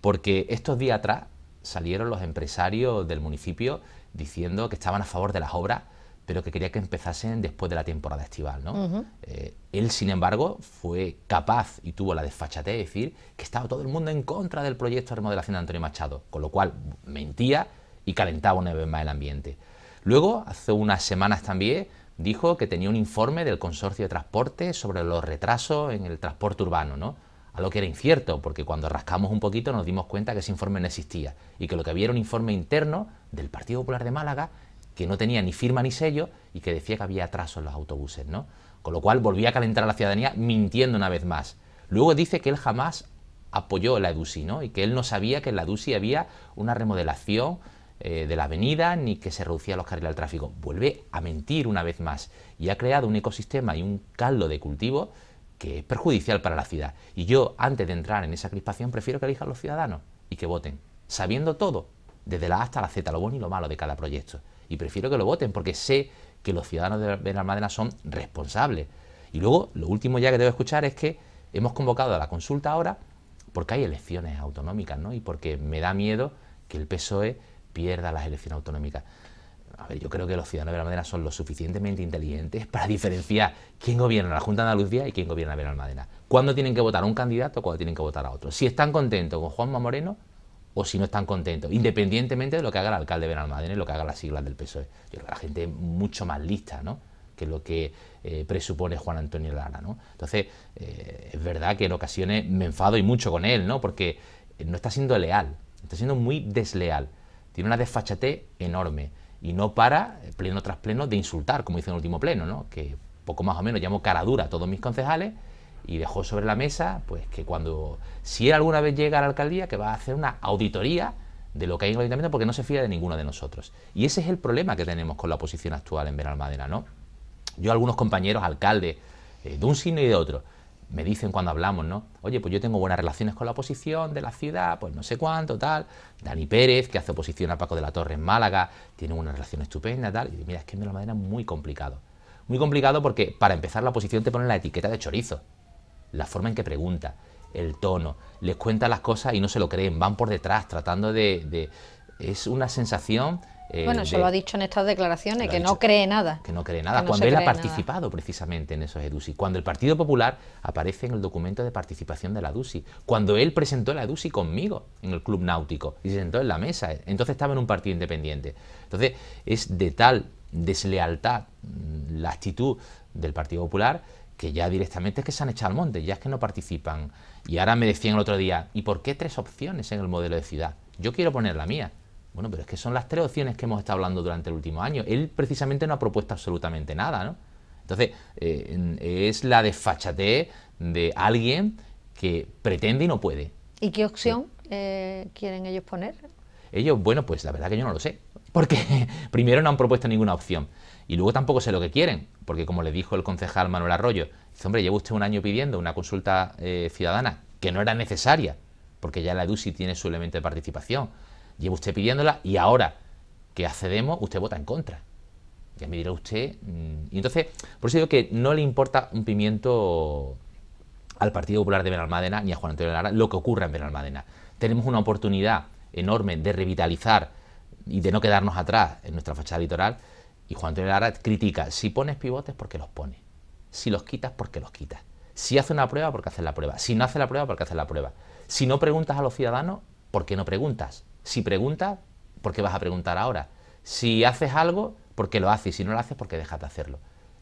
porque estos días atrás salieron los empresarios del municipio diciendo que estaban a favor de las obras pero que quería que empezasen después de la temporada estival. ¿no? Eh, él, sin embargo, fue capaz y tuvo la desfachatez de decir que estaba todo el mundo en contra del proyecto de remodelación de Antonio Machado, con lo cual mentía y calentaba una vez más el ambiente. Luego, hace unas semanas también, dijo que tenía un informe del Consorcio de Transporte sobre los retrasos en el transporte urbano, ¿no? a lo que era incierto, porque cuando rascamos un poquito nos dimos cuenta que ese informe no existía y que lo que había era un informe interno del Partido Popular de Málaga que no tenía ni firma ni sello y que decía que había atraso en los autobuses, ¿no? Con lo cual volvía a calentar a la ciudadanía mintiendo una vez más. Luego dice que él jamás apoyó la EDUSI, ¿no? Y que él no sabía que en la EDUSI había una remodelación eh, de la avenida ni que se reducía los carriles al tráfico. Vuelve a mentir una vez más y ha creado un ecosistema y un caldo de cultivo que es perjudicial para la ciudad. Y yo, antes de entrar en esa crispación, prefiero que elijan los ciudadanos y que voten, sabiendo todo, desde la A hasta la Z, lo bueno y lo malo de cada proyecto y prefiero que lo voten porque sé que los ciudadanos de Benalmádena son responsables. Y luego, lo último ya que debo escuchar es que hemos convocado a la consulta ahora porque hay elecciones autonómicas, ¿no? Y porque me da miedo que el PSOE pierda las elecciones autonómicas. A ver, yo creo que los ciudadanos de Benalmádena son lo suficientemente inteligentes para diferenciar quién gobierna la Junta de Andalucía y quién gobierna Benalmádena. ¿Cuándo tienen que votar a un candidato, cuándo tienen que votar a otro? Si están contentos con Juanma Moreno, o si no están contentos, independientemente de lo que haga el alcalde de Benalmádena y lo que haga las siglas del PSOE. Yo creo que la gente es mucho más lista, ¿no? que lo que eh, presupone Juan Antonio Lara, ¿no? Entonces, eh, es verdad que en ocasiones me enfado y mucho con él, ¿no? Porque eh, no está siendo leal, está siendo muy desleal. Tiene una desfachatez enorme y no para, pleno tras pleno, de insultar, como hizo en el último pleno, ¿no? Que poco más o menos llamo cara dura a todos mis concejales y dejó sobre la mesa pues que cuando, si él alguna vez llega a la alcaldía, que va a hacer una auditoría de lo que hay en el ayuntamiento porque no se fía de ninguno de nosotros. Y ese es el problema que tenemos con la oposición actual en Benalmádena, ¿no? Yo algunos compañeros alcaldes eh, de un signo y de otro me dicen cuando hablamos, ¿no? Oye, pues yo tengo buenas relaciones con la oposición de la ciudad, pues no sé cuánto, tal. Dani Pérez, que hace oposición a Paco de la Torre en Málaga, tiene una relación estupenda, tal. Y mira, es que en Benalmádena es muy complicado. Muy complicado porque, para empezar, la oposición te pone la etiqueta de chorizo la forma en que pregunta, el tono, les cuenta las cosas y no se lo creen, van por detrás tratando de... es una sensación... Eh, bueno, eso lo ha dicho en estas declaraciones, que no cree nada. Que no cree nada, cuando él ha participado precisamente en esos EDUSI, cuando el Partido Popular aparece en el documento de participación de la EDUSI, cuando él presentó la EDUSI conmigo en el Club Náutico y se sentó en la mesa, entonces estaba en un partido independiente. Entonces es de tal deslealtad mm, la actitud del Partido Popular que ya directamente es que se han echado al monte, ya es que no participan. Y ahora me decían el otro día, ¿y por qué tres opciones en el modelo de ciudad? Yo quiero poner la mía. Bueno, pero es que son las tres opciones que hemos estado hablando durante el último año. Él precisamente no ha propuesto absolutamente nada, ¿no? Entonces, eh, es la desfachatez de alguien que pretende y no puede. ¿Y qué opción eh, quieren ellos poner? Ellos, bueno, pues la verdad que yo no lo sé, porque [LAUGHS] primero no han propuesto ninguna opción. Y luego tampoco sé lo que quieren, porque como le dijo el concejal Manuel Arroyo, dice, hombre, lleva usted un año pidiendo una consulta eh, ciudadana que no era necesaria, porque ya la EDUSI tiene su elemento de participación. Lleva usted pidiéndola y ahora que accedemos, usted vota en contra. Ya me dirá usted. Mm, y entonces, por eso digo que no le importa un pimiento al Partido Popular de Benalmádena ni a Juan Antonio Lara lo que ocurra en Benalmádena. Tenemos una oportunidad enorme de revitalizar y de no quedarnos atrás en nuestra fachada litoral y Juan Antonio Lara critica, si pones pivotes porque los pones, si los quitas porque los quitas, si hace una prueba porque hace la prueba, si no hace la prueba porque hace la prueba, si no preguntas a los ciudadanos porque no preguntas, si preguntas porque vas a preguntar ahora, si haces algo porque lo haces si no lo haces porque dejas de hacerlo.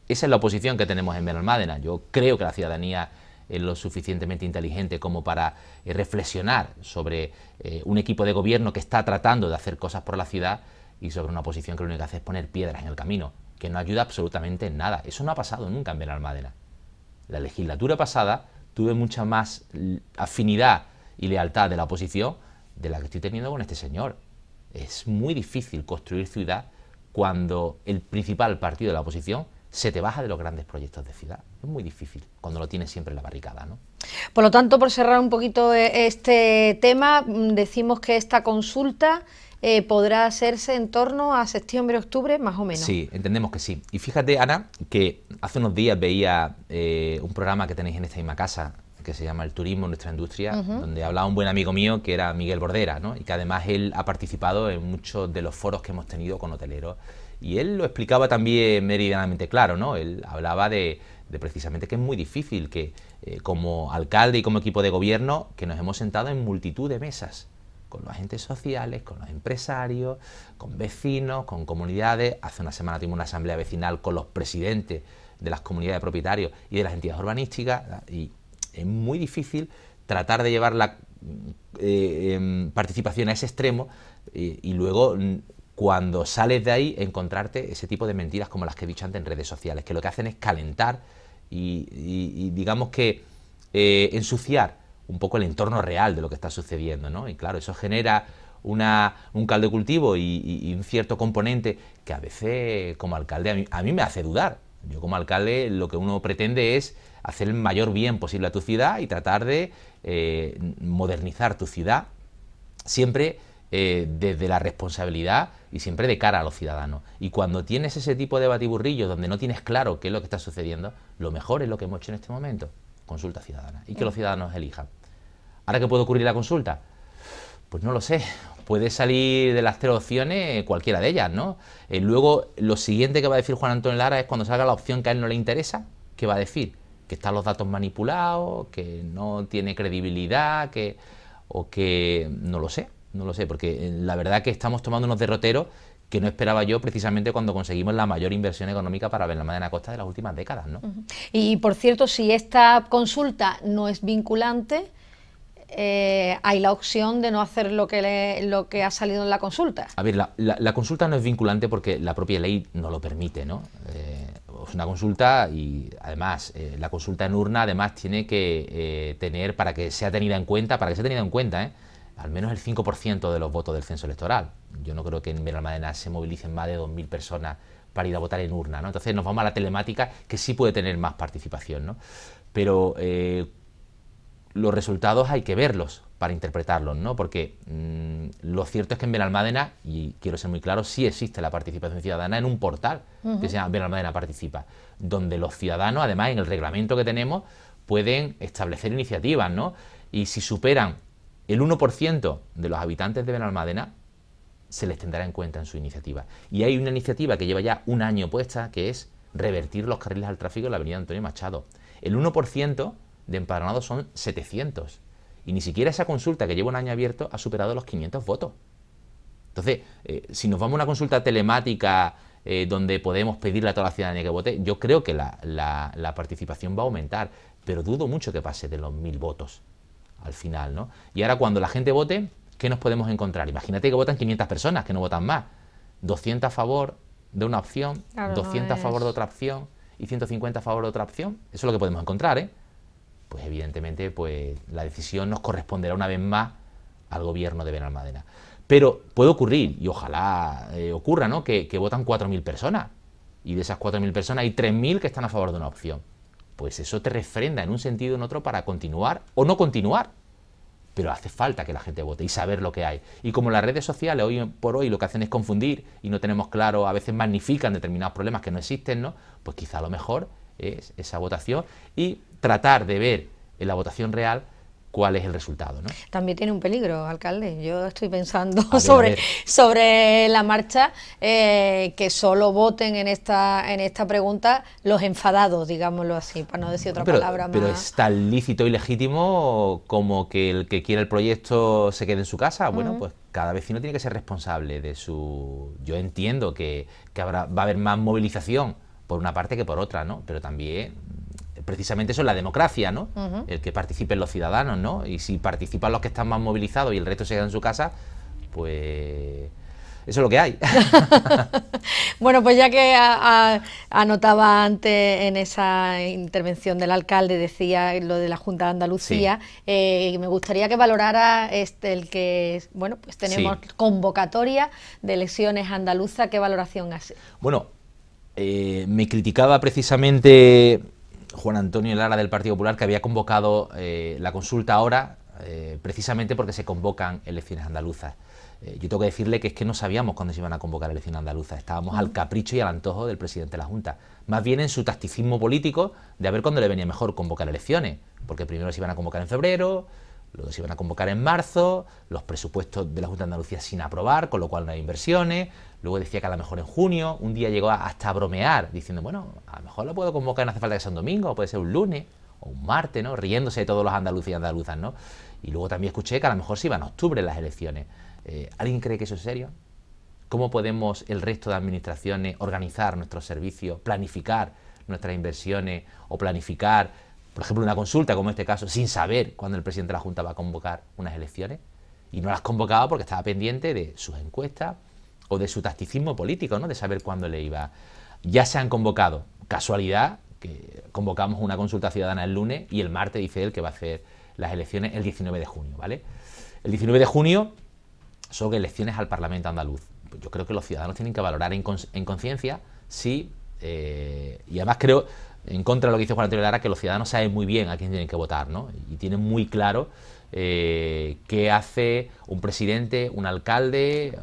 Esa es la oposición que tenemos en Benalmádena. Yo creo que la ciudadanía es lo suficientemente inteligente como para eh, reflexionar sobre eh, un equipo de gobierno que está tratando de hacer cosas por la ciudad y sobre una oposición que lo único que hace es poner piedras en el camino, que no ayuda absolutamente en nada. Eso no ha pasado nunca en Benalmádena. La legislatura pasada tuve mucha más afinidad y lealtad de la oposición de la que estoy teniendo con este señor. Es muy difícil construir ciudad cuando el principal partido de la oposición se te baja de los grandes proyectos de ciudad. Es muy difícil cuando lo tienes siempre en la barricada. Por lo tanto, por cerrar un poquito eh, este tema, mm, decimos que esta consulta eh, podrá hacerse en torno a septiembre, octubre, más o menos. Sí, entendemos que sí. Y fíjate, Ana, que hace unos días veía eh, un programa que tenéis en esta misma casa, que se llama El Turismo Nuestra Industria, donde hablaba un buen amigo mío que era Miguel Bordera, ¿no? y que además él ha participado en muchos de los foros que hemos tenido con hoteleros. Y él lo explicaba también meridianamente claro, ¿no? Él hablaba de, precisamente que es muy difícil que eh, como alcalde y como equipo de gobierno que nos hemos sentado en multitud de mesas con los agentes sociales, con los empresarios, con vecinos, con comunidades. Hace una semana tuve una asamblea vecinal con los presidentes de las comunidades de propietarios y de las entidades urbanísticas y es muy difícil tratar de llevar la eh, em, participación a ese extremo y, luego mm, cuando sales de ahí encontrarte ese tipo de mentiras como las que he dicho antes en redes sociales, que lo que hacen es calentar y, digamos que eh, ensuciar un poco el entorno real de lo que está sucediendo, ¿no? Y claro, eso genera una, un caldo de cultivo y, un cierto componente que a veces como alcalde a mí, me hace dudar. Yo como alcalde lo que uno pretende es hacer el mayor bien posible a tu ciudad y tratar de eh, modernizar tu ciudad siempre eh, desde la responsabilidad y siempre de cara a los ciudadanos. Y cuando tienes ese tipo de batiburrillos donde no tienes claro qué es lo que está sucediendo, lo mejor es lo que hemos hecho en este momento consulta ciudadana, y que mm. los ciudadanos elijan. ¿Ahora qué puede ocurrir la consulta? Pues no lo sé, puede salir de las tres opciones cualquiera de ellas, ¿no? Eh, luego, lo siguiente que va a decir Juan Antonio Lara es cuando salga la opción que a él no le interesa, ¿qué va a decir? Que están los datos manipulados, que no tiene credibilidad, que o que no lo sé, no lo sé, porque eh, la verdad que estamos tomando unos derroteros que no esperaba yo precisamente cuando conseguimos la mayor inversión económica para la Costa de las últimas décadas. ¿no? Y por cierto, si esta consulta no es vinculante, eh, hay la opción de no hacer lo que, lo que ha salido en la consulta. A ver, la, consulta no es vinculante porque la propia ley no lo permite, ¿no? Eh, es una consulta y además eh, la consulta en urna además tiene que tener para que sea tenida en cuenta, para que sea tenida en cuenta, ¿eh? al menos el 5% de los votos del censo electoral. Yo no creo que en Benalmádena se movilicen más de 2.000 personas para ir a votar en urna. ¿no? Entonces nos vamos a la telemática, que sí puede tener más participación. ¿no? Pero eh, los resultados hay que verlos para interpretarlos, ¿no? porque mm, lo cierto es que en Benalmádena, y quiero ser muy claro, sí existe la participación ciudadana en un portal que se llama Benalmádena Participa, donde los ciudadanos, además en el reglamento que tenemos, pueden establecer iniciativas, ¿no? Y si superan el 1% de los habitantes de Benalmadena se les tendrá en cuenta en su iniciativa. Y hay una iniciativa que lleva ya un año puesta, que es revertir los carriles al tráfico en la avenida Antonio Machado. El 1% de empadronados son 700. Y ni siquiera esa consulta que lleva un año abierto ha superado los 500 votos. Entonces, eh, si nos vamos a una consulta telemática eh, donde podemos pedirle a toda la ciudadanía que vote, yo creo que la, la participación va a aumentar, pero dudo mucho que pase de los 1.000 votos al final, ¿no? Y ahora cuando la gente vote, ¿qué nos podemos encontrar? Imagínate que votan 500 personas, que no votan más. 200 a favor de una opción, 200 a favor de otra opción y 150 a favor de otra opción. Eso es lo que podemos encontrar, ¿eh? Pues evidentemente, pues la decisión nos corresponderá una vez más al gobierno de Benalmadena. Pero puede ocurrir, y ojalá eh, ocurra, ¿no? Que, que votan 4.000 personas. Y de esas 4.000 personas hay 3.000 que están a favor de una opción pues eso te refrenda en un sentido o en otro para continuar o no continuar. Pero hace falta que la gente vote y saber lo que hay. Y como las redes sociales hoy por hoy lo que hacen es confundir y no tenemos claro, a veces magnifican determinados problemas que no existen, ¿no? Pues quizá lo mejor es esa votación y tratar de ver en la votación real cuál es el resultado. ¿no? También tiene un peligro, alcalde. Yo estoy pensando sobre, sobre la marcha eh, que solo voten en esta, en esta pregunta los enfadados, digámoslo así, para no decir otra palabra pero Pero es tan lícito y legítimo como que el que quiera el proyecto se quede en su casa. Bueno, pues cada vecino tiene que ser responsable de su... Yo entiendo que, que habrá, va a haber más movilización por una parte que por otra, ¿no? Pero también precisamente eso es la democracia, ¿no? El que participen los ciudadanos, ¿no? Y si participan los que están más movilizados y el resto se queda en su casa, pues eso es lo que hay. [LAUGHS] bueno, pues ya que anotaba antes en esa intervención del alcalde, decía lo de la Junta de Andalucía, eh, me gustaría que valorara este, el que, bueno, pues tenemos convocatoria de elecciones andaluza, ¿qué valoración hace? Bueno, eh, me criticaba precisamente Juan Antonio Lara del Partido Popular, que había convocado eh, la consulta ahora eh, precisamente porque se convocan elecciones andaluzas. Eh, yo tengo que decirle que es que no sabíamos cuándo se iban a convocar elecciones andaluzas, estábamos al capricho y al antojo del presidente de la Junta, más bien en su tacticismo político de a ver cuándo le venía mejor convocar elecciones, porque primero se iban a convocar en febrero, luego se iban a convocar en marzo, los presupuestos de la Junta de Andalucía sin aprobar, con lo cual no hay inversiones, Luego decía que a lo mejor en junio, un día llegó hasta a bromear, diciendo, bueno, a lo mejor lo puedo convocar, no hace falta que sea un domingo, puede ser un lunes o un martes, ¿no? Riéndose de todos los andaluces y andaluzas, ¿no? Y luego también escuché que a lo mejor se iban a octubre las elecciones. Eh, ¿Alguien cree que eso es serio? ¿Cómo podemos el resto de administraciones organizar nuestros servicios, planificar nuestras inversiones o planificar, por ejemplo, una consulta como este caso, sin saber cuándo el presidente de la Junta va a convocar unas elecciones? Y no las convocaba porque estaba pendiente de sus encuestas, o de su tacticismo político, ¿no? de saber cuándo le iba. Ya se han convocado, casualidad, que convocamos una consulta ciudadana el lunes y el martes dice él que va a hacer las elecciones el 19 de junio, ¿vale? El 19 de junio son elecciones al Parlamento andaluz. Pues yo creo que los ciudadanos tienen que valorar en, conciencia si, eh, y además creo, en contra de lo que dice Juan Antonio Lara, que los ciudadanos saben muy bien a quién tienen que votar, ¿no? Y tienen muy claro eh, qué hace un presidente, un alcalde,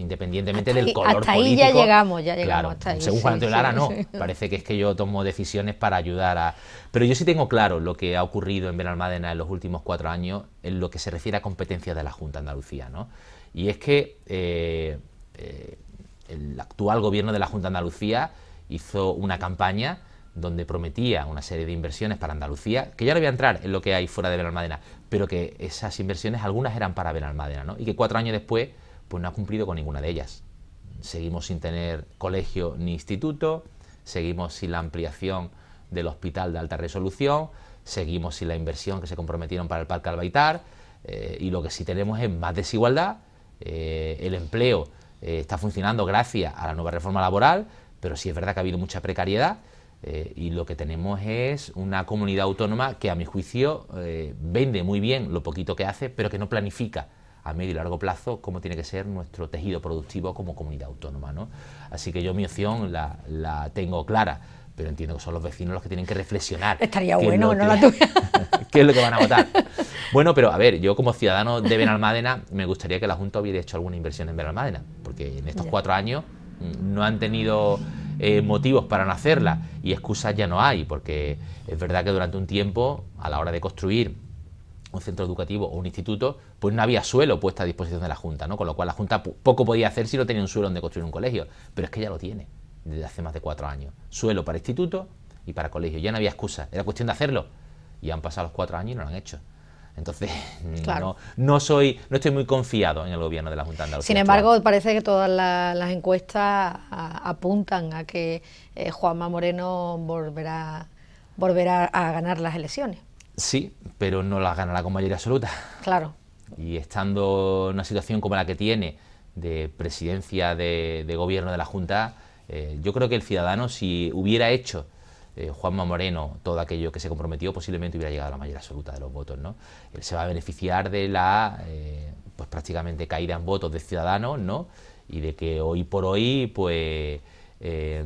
independientemente del color político. Hasta ahí ya llegamos, ya llegamos Según Juan Antonio Lara, no. [LAUGHS] Parece que es que yo tomo decisiones para ayudar a... Pero yo sí tengo claro lo que ha ocurrido en Benalmádena en los últimos cuatro años en lo que se refiere a competencias de la Junta de Andalucía, ¿no? Y es que eh, eh, el actual gobierno de la Junta de Andalucía hizo una campaña donde prometía una serie de inversiones para Andalucía, que ya no voy a entrar en lo que hay fuera de Benalmádena, pero que esas inversiones, algunas eran para Benalmádena, ¿no? Y que cuatro años después pues no ha cumplido con ninguna de ellas. Seguimos sin tener colegio ni instituto, seguimos sin la ampliación del hospital de alta resolución, seguimos sin la inversión que se comprometieron para el Parque Albaitar eh, y lo que sí tenemos es más desigualdad, eh, el empleo eh, está funcionando gracias a la nueva reforma laboral, pero sí es verdad que ha habido mucha precariedad y lo que tenemos es una comunidad autónoma que a mi juicio vende muy bien lo poquito que hace, pero que no planifica a medio y largo plazo cómo tiene que ser nuestro tejido productivo como comunidad autónoma. Así que yo mi opción la, tengo clara pero entiendo que son los vecinos los que tienen que reflexionar. Estaría bueno, no la [LAUGHS] tuya. ¿Qué es lo que van a votar? Bueno, pero a ver, yo como ciudadano de Benalmádena, me gustaría que la Junta hubiera hecho alguna inversión en Benalmádena, porque en estos cuatro años mm, no han tenido eh, motivos para no hacerla y excusas ya no hay, porque es verdad que durante un tiempo, a la hora de construir un centro educativo o un instituto, pues no había suelo puesto a disposición de la Junta, ¿no? Con lo cual la Junta poco podía hacer si no tenía un suelo donde construir un colegio, pero es que ya lo tiene desde hace más de cuatro años. Suelo para instituto y para colegio, ya no había excusa, era cuestión de hacerlo. Y han pasado los cuatro años y no lo han hecho. Entonces, [LAUGHS] no, soy, no estoy muy confiado en el gobierno de la Junta Andalucía. Sin embargo, parece que todas las encuestas apuntan a que eh, Juanma Moreno volverá, volverá a ganar las elecciones. Sí, pero no las ganará con mayoría absoluta. Claro. Y estando en una situación como la que tiene de presidencia de, gobierno de la Junta, eh, yo creo que el ciudadano, si hubiera hecho eh, Juanma Moreno todo aquello que se comprometió, posiblemente hubiera llegado a la mayoría absoluta de los votos. ¿no? Él se va a beneficiar de la eh, pues prácticamente caída en votos de ciudadanos ¿no? y de que hoy por hoy pues eh,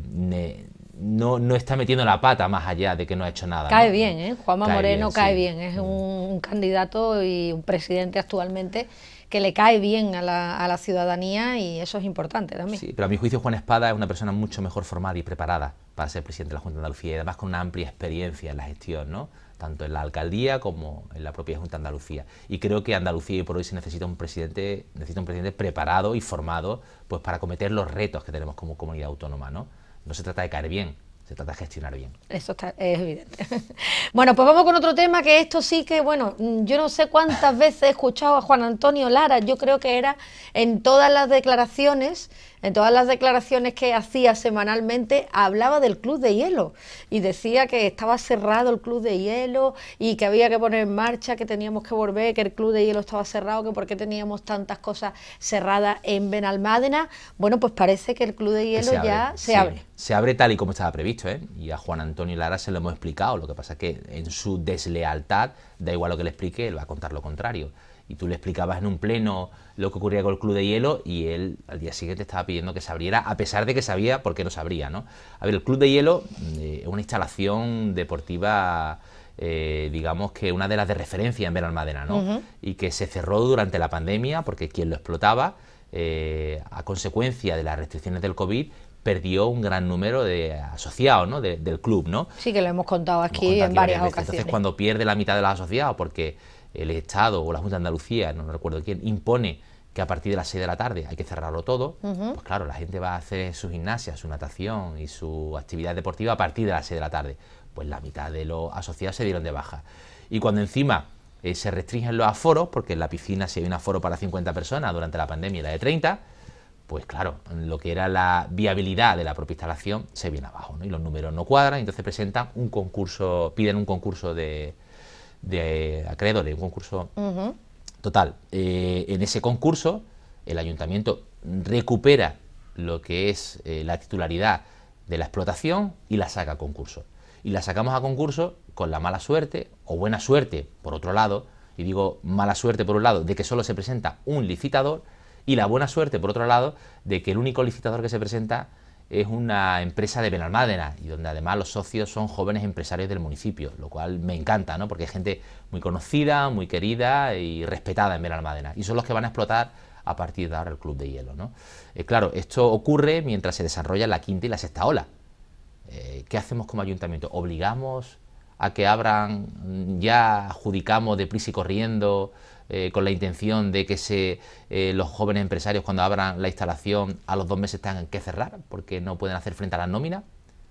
no, está metiendo la pata más allá de que no ha hecho nada. Cae bien, ¿eh? Juanma Moreno cae bien, es mm. un, candidato y un presidente actualmente que le cae bien a la, ciudadanía y eso es importante también. Sí, pero a mi juicio Juan Espada es una persona mucho mejor formada y preparada para ser presidente de la Junta de Andalucía y además con una amplia experiencia en la gestión, ¿no? tanto en la alcaldía como en la propia Junta de Andalucía. Y creo que Andalucía por hoy se necesita un presidente, necesita un presidente preparado y formado pues para cometer los retos que tenemos como comunidad autónoma, ¿no? No se trata de caer bien, se trata de gestionar bien. Eso está, es evidente. [LAUGHS] bueno, pues vamos con otro tema que esto sí que, bueno, mm, yo no sé cuántas veces he escuchado a Juan Antonio Lara, yo creo que era en todas las declaraciones en todas las declaraciones que hacía semanalmente hablaba del club de hielo y decía que estaba cerrado el club de hielo y que había que poner en marcha, que teníamos que volver, que el club de hielo estaba cerrado, que por qué teníamos tantas cosas cerradas en Benalmádena. Bueno, pues parece que el club de hielo ya se abre. Se abre tal y como estaba previsto, ¿eh? Y a Juan Antonio Lara se lo hemos explicado. Lo que pasa es que en su deslealtad, da igual lo que le explique, él va a contar lo contrario y tú le explicabas en un pleno lo que ocurría con el Club de Hielo y él al día siguiente estaba pidiendo que se abriera, a pesar de que sabía por qué no sabría, ¿no? A ver, el Club de Hielo mm, eh, es una instalación deportiva... Eh, digamos que una de las de referencia en Benalmádena, ¿no? Y que se cerró durante la pandemia porque quien lo explotaba, eh, a consecuencia de las restricciones del COVID, perdió un gran número de asociados ¿no? del club, ¿no? Sí, que lo hemos contado aquí, en varias, varias ocasiones. Entonces, cuando pierde la mitad de los asociados porque el Estado o la Junta de Andalucía, no recuerdo quién, impone que a partir de las 6 de la tarde hay que cerrarlo todo, pues claro, la gente va a hacer su gimnasia, su natación y su actividad deportiva a partir de las 6 de la tarde. Pues la mitad de los asociados se dieron de baja. Y cuando encima eh, se restringen los aforos, porque en la piscina si hay un aforo para 50 personas durante la pandemia y la de 30, pues claro, lo que era la viabilidad de la propia instalación se viene abajo, ¿no? Y los números no cuadran, entonces presentan un concurso, piden un concurso de, de acreedores, un concurso total. Eh, en ese concurso, el ayuntamiento recupera lo que es eh, la titularidad de la explotación y la saca a concurso. Y la sacamos a concurso con la mala suerte, o buena suerte, por otro lado, y digo mala suerte por un lado, de que solo se presenta un licitador, y la buena suerte, por otro lado, de que el único licitador que se presenta es una empresa de Benalmádena y donde además los socios son jóvenes empresarios del municipio, lo cual me encanta, ¿no? porque es gente muy conocida, muy querida y respetada en Benalmádena y son los que van a explotar a partir de ahora el club de hielo. ¿no? Eh, claro, esto ocurre mientras se desarrolla la quinta y la sexta ola. Eh, ¿Qué hacemos como ayuntamiento? ¿Obligamos a que abran, ya adjudicamos deprisa y corriendo eh, con la intención de que se, eh, los jóvenes empresarios cuando abran la instalación a los dos meses tengan que cerrar porque no pueden hacer frente a las nóminas.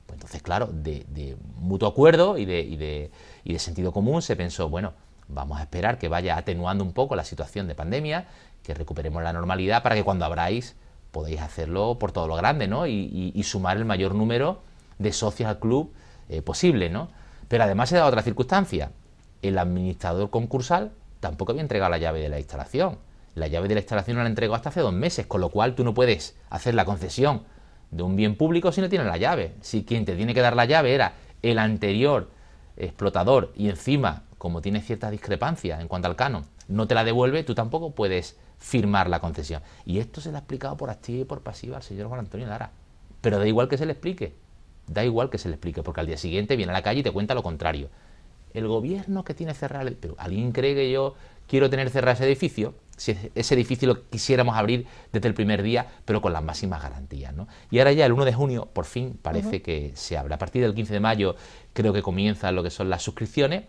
Pues entonces, claro, de, mutuo acuerdo y de, sentido común se pensó, bueno, vamos a esperar que vaya atenuando un poco la situación de pandemia, que recuperemos la normalidad para que cuando abráis podáis hacerlo por todo lo grande, ¿no? Y, sumar el mayor número de socios al club eh, posible, ¿no? Pero además se da otra circunstancia. El administrador concursal tampoco había entregado la llave de la instalación. La llave de la instalación no la entregó hasta hace dos meses, con lo cual tú no puedes hacer la concesión de un bien público si no tienes la llave. Si quien te tiene que dar la llave era el anterior explotador y encima, como tiene ciertas discrepancias en cuanto al canon, no te la devuelve, tú tampoco puedes firmar la concesión. Y esto se le ha explicado por activa y por pasiva al señor Juan Antonio Lara. Pero da igual que se le explique, da igual que se le explique, porque al día siguiente viene a la calle y te cuenta lo contrario el gobierno que tiene cerrado el... Pero alguien cree que yo quiero tener cerrado ese edificio, si ese edificio lo quisiéramos abrir desde el primer día, pero con las máximas garantías. ¿no? Y ahora ya el 1 de junio, por fin, parece que se abre. A partir del 15 de mayo creo que comienzan lo que son las suscripciones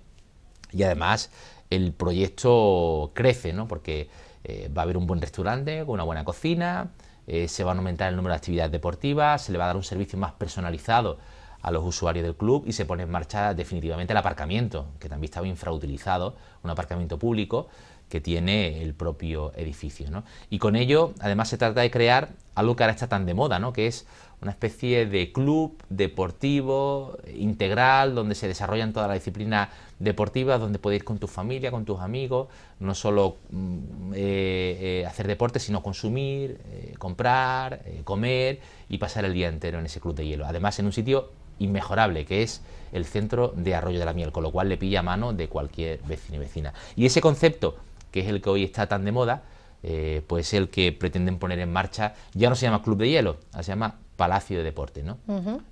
y además el proyecto crece, ¿no? porque eh, va a haber un buen restaurante con una buena cocina, eh, se va a aumentar el número de actividades deportivas, se le va a dar un servicio más personalizado a los usuarios del club y se pone en marcha definitivamente el aparcamiento, que también estaba infrautilizado, un aparcamiento público que tiene el propio edificio. ¿no? Y con ello, además, se trata de crear algo que ahora está tan de moda, ¿no? que es una especie de club deportivo integral donde se desarrollan todas las disciplinas deportivas, donde puedes ir con tu familia, con tus amigos, no solo mm, eh, eh, hacer deporte, sino consumir, eh, comprar, comer y pasar el día entero en ese club de hielo. Además, en un sitio inmejorable, que es el centro de Arroyo de la Miel, con lo cual le pilla mano de cualquier vecino y vecina. Y ese concepto, que es el que hoy está tan de moda, eh, pues el que pretenden poner en marcha, ya no se llama Club de Hielo, se llama Palacio de Deporte, ¿no?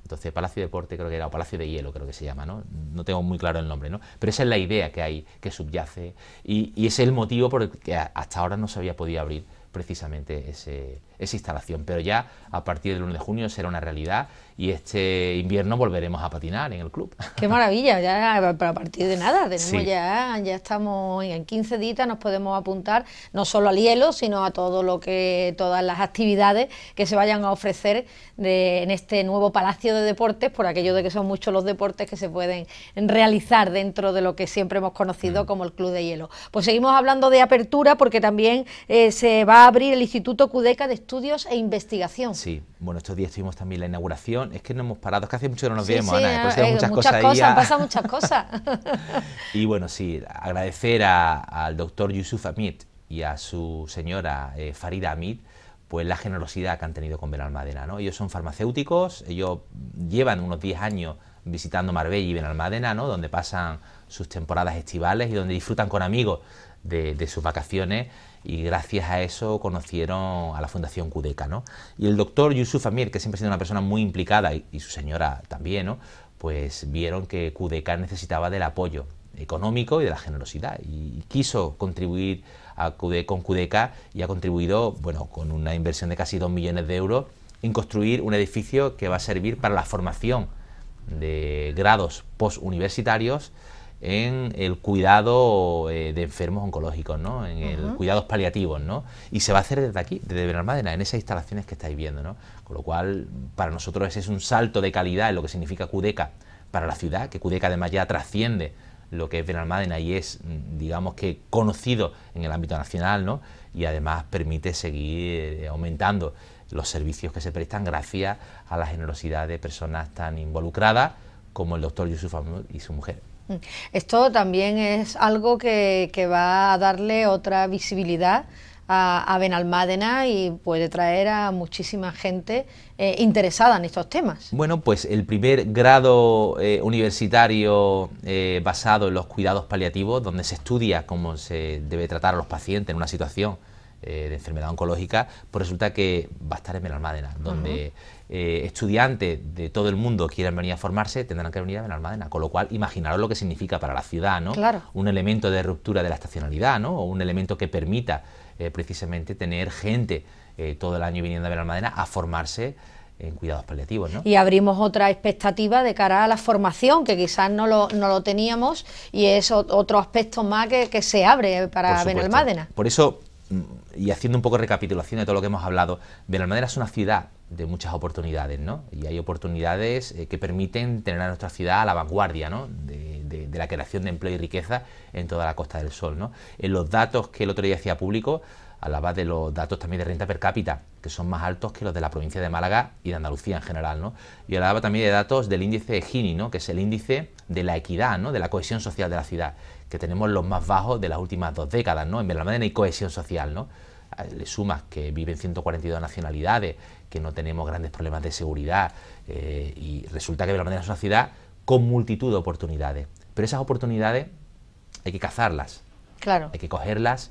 Entonces, Palacio de Deporte creo que era, o Palacio de Hielo creo que se llama, ¿no? No tengo muy claro el nombre, ¿no? Pero esa es la idea que hay, que subyace, y, es el motivo por el que hasta ahora no se había podido abrir precisamente esa instalación. Pero ya a partir del 1 de junio será una realidad y este invierno volveremos a patinar en el club. [LAUGHS] ¡Qué maravilla! Ya, para a partir de nada, tenemos ya, ya estamos en 15 días, nos podemos apuntar no solo al hielo, sino a todo lo que, todas las actividades que se vayan a ofrecer en este nuevo Palacio de Deportes, por aquello de que son muchos los deportes que se pueden realizar dentro de lo que siempre hemos conocido mm. como el Club de Hielo. Pues seguimos hablando de apertura porque también eh, se va a abrir el Instituto Cudeca de Estudios e Investigación. Sí, bueno, estos días tuvimos también la inauguración es que no hemos parado, es que hace mucho que no nos vemos, Ana, eh, muchas, muchas cosas. han pasado muchas [LAUGHS] cosas. y bueno, sí, agradecer a, al doctor Yusuf Amit y a su señora eh, Farida Amit, pues la generosidad que han tenido con Benalmádena, ¿no? Ellos son farmacéuticos, ellos llevan unos 10 años visitando Marbella y Benalmádena, ¿no? Donde pasan sus temporadas estivales y donde disfrutan con amigos de sus vacaciones y gracias a eso conocieron a la Fundación Cudeca. ¿no? Y el doctor Yusuf Amir, que siempre ha sido una persona muy implicada y, su señora también, ¿no? pues vieron que Cudeca necesitaba del apoyo económico y de la generosidad y, quiso contribuir a con Cudeca y ha contribuido bueno, con una inversión de casi 2 millones de euros en construir un edificio que va a servir para la formación de grados postuniversitarios en el cuidado eh, de enfermos oncológicos, ¿no? en el cuidados paliativos, ¿no? y se va a hacer desde aquí, desde Benalmádena, en esas instalaciones que estáis viendo. Con lo cual, para nosotros ese es un salto de calidad en lo que significa Cudeca para la ciudad, que Cudeca además ya trasciende lo que es Benalmádena y es, digamos que, conocido en el ámbito nacional, ¿no? y además permite seguir eh, aumentando los servicios que se prestan gracias a la generosidad de personas tan involucradas como el doctor Yusuf y su mujer. Esto también es algo que, va a darle otra visibilidad a, Benalmádena y puede traer a muchísima gente eh, interesada en estos temas. Bueno, pues el primer grado eh, universitario eh, basado en los cuidados paliativos, donde se estudia cómo se debe tratar a los pacientes en una situación de enfermedad oncológica, pues resulta que va a estar en Benalmádena, donde eh, estudiantes de todo el mundo quieran venir a formarse, tendrán que venir a Benalmádena. Con lo cual, imaginaros lo que significa para la ciudad, ¿no? Un elemento de ruptura de la estacionalidad, ¿no? O un elemento que permita eh, precisamente tener gente eh, todo el año viniendo a Benalmádena a formarse en cuidados paliativos. Y abrimos otra expectativa de cara a la formación, que quizás no lo, teníamos, y es otro aspecto más que, que se abre para Benalmádena. Por eso Mm, y haciendo un poco recapitulación de todo lo que hemos hablado, Benalmádena es una ciudad de muchas oportunidades, ¿no? Y hay oportunidades eh, que permiten tener a nuestra ciudad a la vanguardia, ¿no? De, de, la creación de empleo y riqueza en toda la Costa del Sol, ¿no? En los datos que el otro día hacía público, hablaba de los datos también de renta per cápita, que son más altos que los de la provincia de Málaga y de Andalucía en general, ¿no? Y hablaba también de datos del índice de Gini, Que es el índice de la equidad, ¿no? De la cohesión social de la ciudad, que tenemos los más bajos de las últimas dos décadas, ¿no? En Belamadena hay cohesión social, ¿no? Le sumas que viven 142 nacionalidades, que no tenemos grandes problemas de seguridad, eh, y resulta que Belamadena es una ciudad con multitud de oportunidades. Pero esas oportunidades hay que cazarlas, claro. hay que cogerlas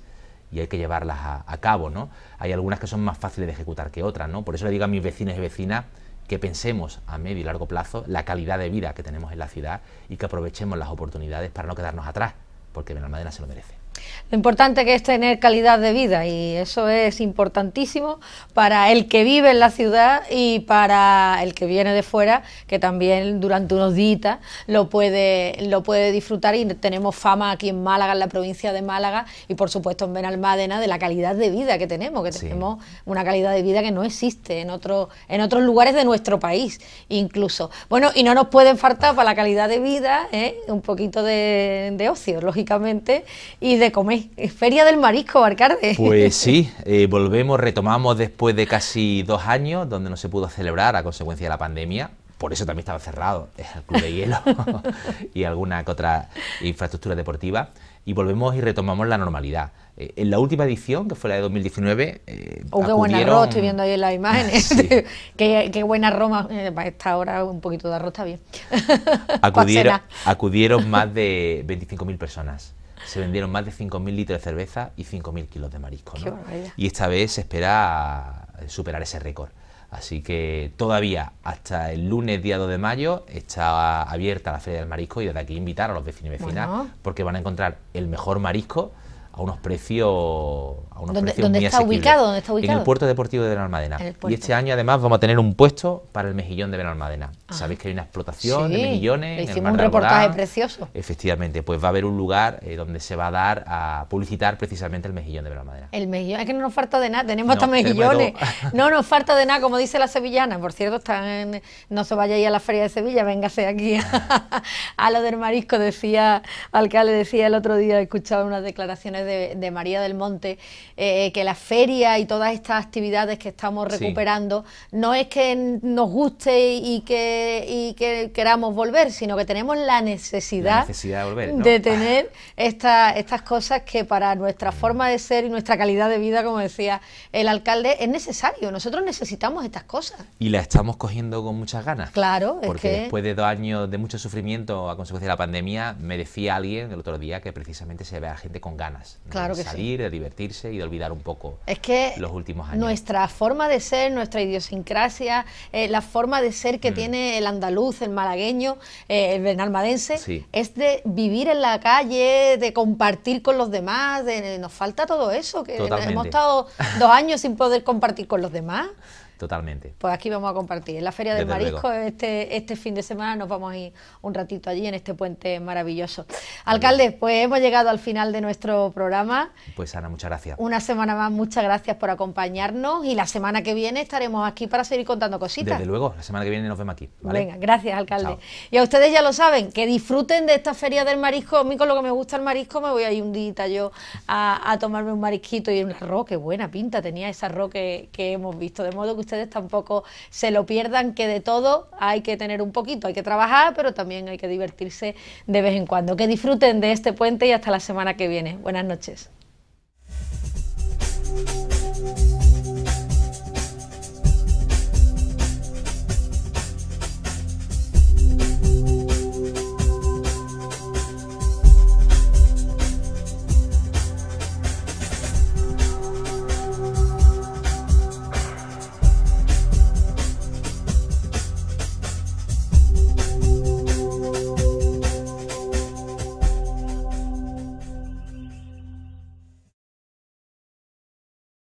y hay que llevarlas a, cabo, ¿no? Hay algunas que son más fáciles de ejecutar que otras, ¿no? Por eso le digo a mis vecinos y vecinas que pensemos a medio y largo plazo la calidad de vida que tenemos en la ciudad y que aprovechemos las oportunidades para no quedarnos atrás, porque Benalmádena se lo merece. Lo importante que es tener calidad de vida y eso es importantísimo para el que vive en la ciudad y para el que viene de fuera, que también durante unos días lo puede, lo puede disfrutar y tenemos fama aquí en Málaga, en la provincia de Málaga y por supuesto en Benalmádena de la calidad de vida que tenemos, que tenemos una calidad de vida que no existe en, otro, en otros lugares de nuestro país incluso. Bueno, y no nos pueden faltar para la calidad de vida ¿eh? un poquito de, de ocio, lógicamente, y de de Es eh, Feria del Marisco, Barcarde. Pues sí, [LAUGHS] eh, volvemos, retomamos después de casi dos años, donde no se pudo celebrar a consecuencia de la pandemia. Por eso también estaba cerrado el club de hielo [LAUGHS] y alguna otra infraestructura deportiva. Y volvemos y retomamos la normalidad. Eh, en la última edición, que fue la de 2019. Eh, oh, qué buen arroz, estoy viendo ahí en las imágenes. [LAUGHS] qué, buena Roma. Para esta hora un poquito de arroz está bien. acudieron, acudieron más de 25.000 personas se vendieron más de 5.000 litros de cerveza y 5.000 kilos de marisco. ¿no? Y esta vez se espera eh, superar ese récord. Así que todavía hasta el lunes día 2 de mayo está abierta la Feria del Marisco y desde aquí invitar a los vecinos y vecinas porque van a encontrar el mejor marisco a unos precios, a unos ¿Dónde, precios ¿dónde está ubicado, ¿Dónde está ubicado? En el puerto deportivo de Benalmádena. Y este año además vamos a tener un puesto para el mejillón de Benalmádena. Ah. Sabéis que hay una explotación de mejillones. hicimos el un reportaje precioso. Efectivamente, pues va a haber un lugar eh, donde se va a dar a publicitar precisamente el mejillón de Benalmádena. El mejillón, es que no nos falta de nada, tenemos no, hasta mejillones. [LAUGHS] no nos falta de nada, como dice la sevillana. Por cierto, están no se vaya ir a la feria de Sevilla, véngase aquí [LAUGHS] a, lo del marisco, decía, alcalde, decía el otro día, he escuchado unas declaraciones de, María del Monte, eh, que la feria y todas estas actividades que estamos recuperando no es que nos guste y que, que queramos volver, sino que tenemos la necesidad, de, tener estas cosas que para nuestra forma de ser y nuestra calidad de vida, como decía el alcalde, es necesario. Nosotros necesitamos estas cosas. Y las estamos cogiendo con muchas ganas. Claro, porque después de dos años de mucho sufrimiento a consecuencia de la pandemia, me decía alguien el otro día que precisamente se ve a gente con ganas claro de salir, de divertirse y de olvidar un poco es que los últimos años. Nuestra forma de ser, nuestra idiosincrasia, eh, la forma de ser que mm. tiene el andaluz, el malagueño, eh, el benalmadense, es de vivir en la calle, de compartir con los demás, nos falta todo eso, que hemos estado dos años sin poder compartir con los demás. [LAUGHS] Totalmente. Pues aquí vamos a compartir. En la Feria del Marisco, este, este fin de semana nos vamos a ir un ratito allí en este puente maravilloso. Alcalde, pues hemos llegado al final de nuestro programa. Pues Ana, muchas gracias. Una semana más, muchas gracias por acompañarnos y la semana que viene estaremos aquí para seguir contando cositas. Desde luego, la semana que viene nos vemos aquí. Venga, gracias, alcalde. Y a ustedes ya lo saben, que disfruten de esta Feria del Marisco. A mí con lo que me gusta el marisco me voy a ir un día yo a, tomarme un marisquito y un arroz. Qué buena pinta tenía ese arroz que, hemos visto. De modo que ustedes tampoco se lo pierdan, que de todo hay que tener un poquito, hay que trabajar, pero también hay que divertirse de vez en cuando. Que disfruten de este puente y hasta la semana que viene. Buenas noches.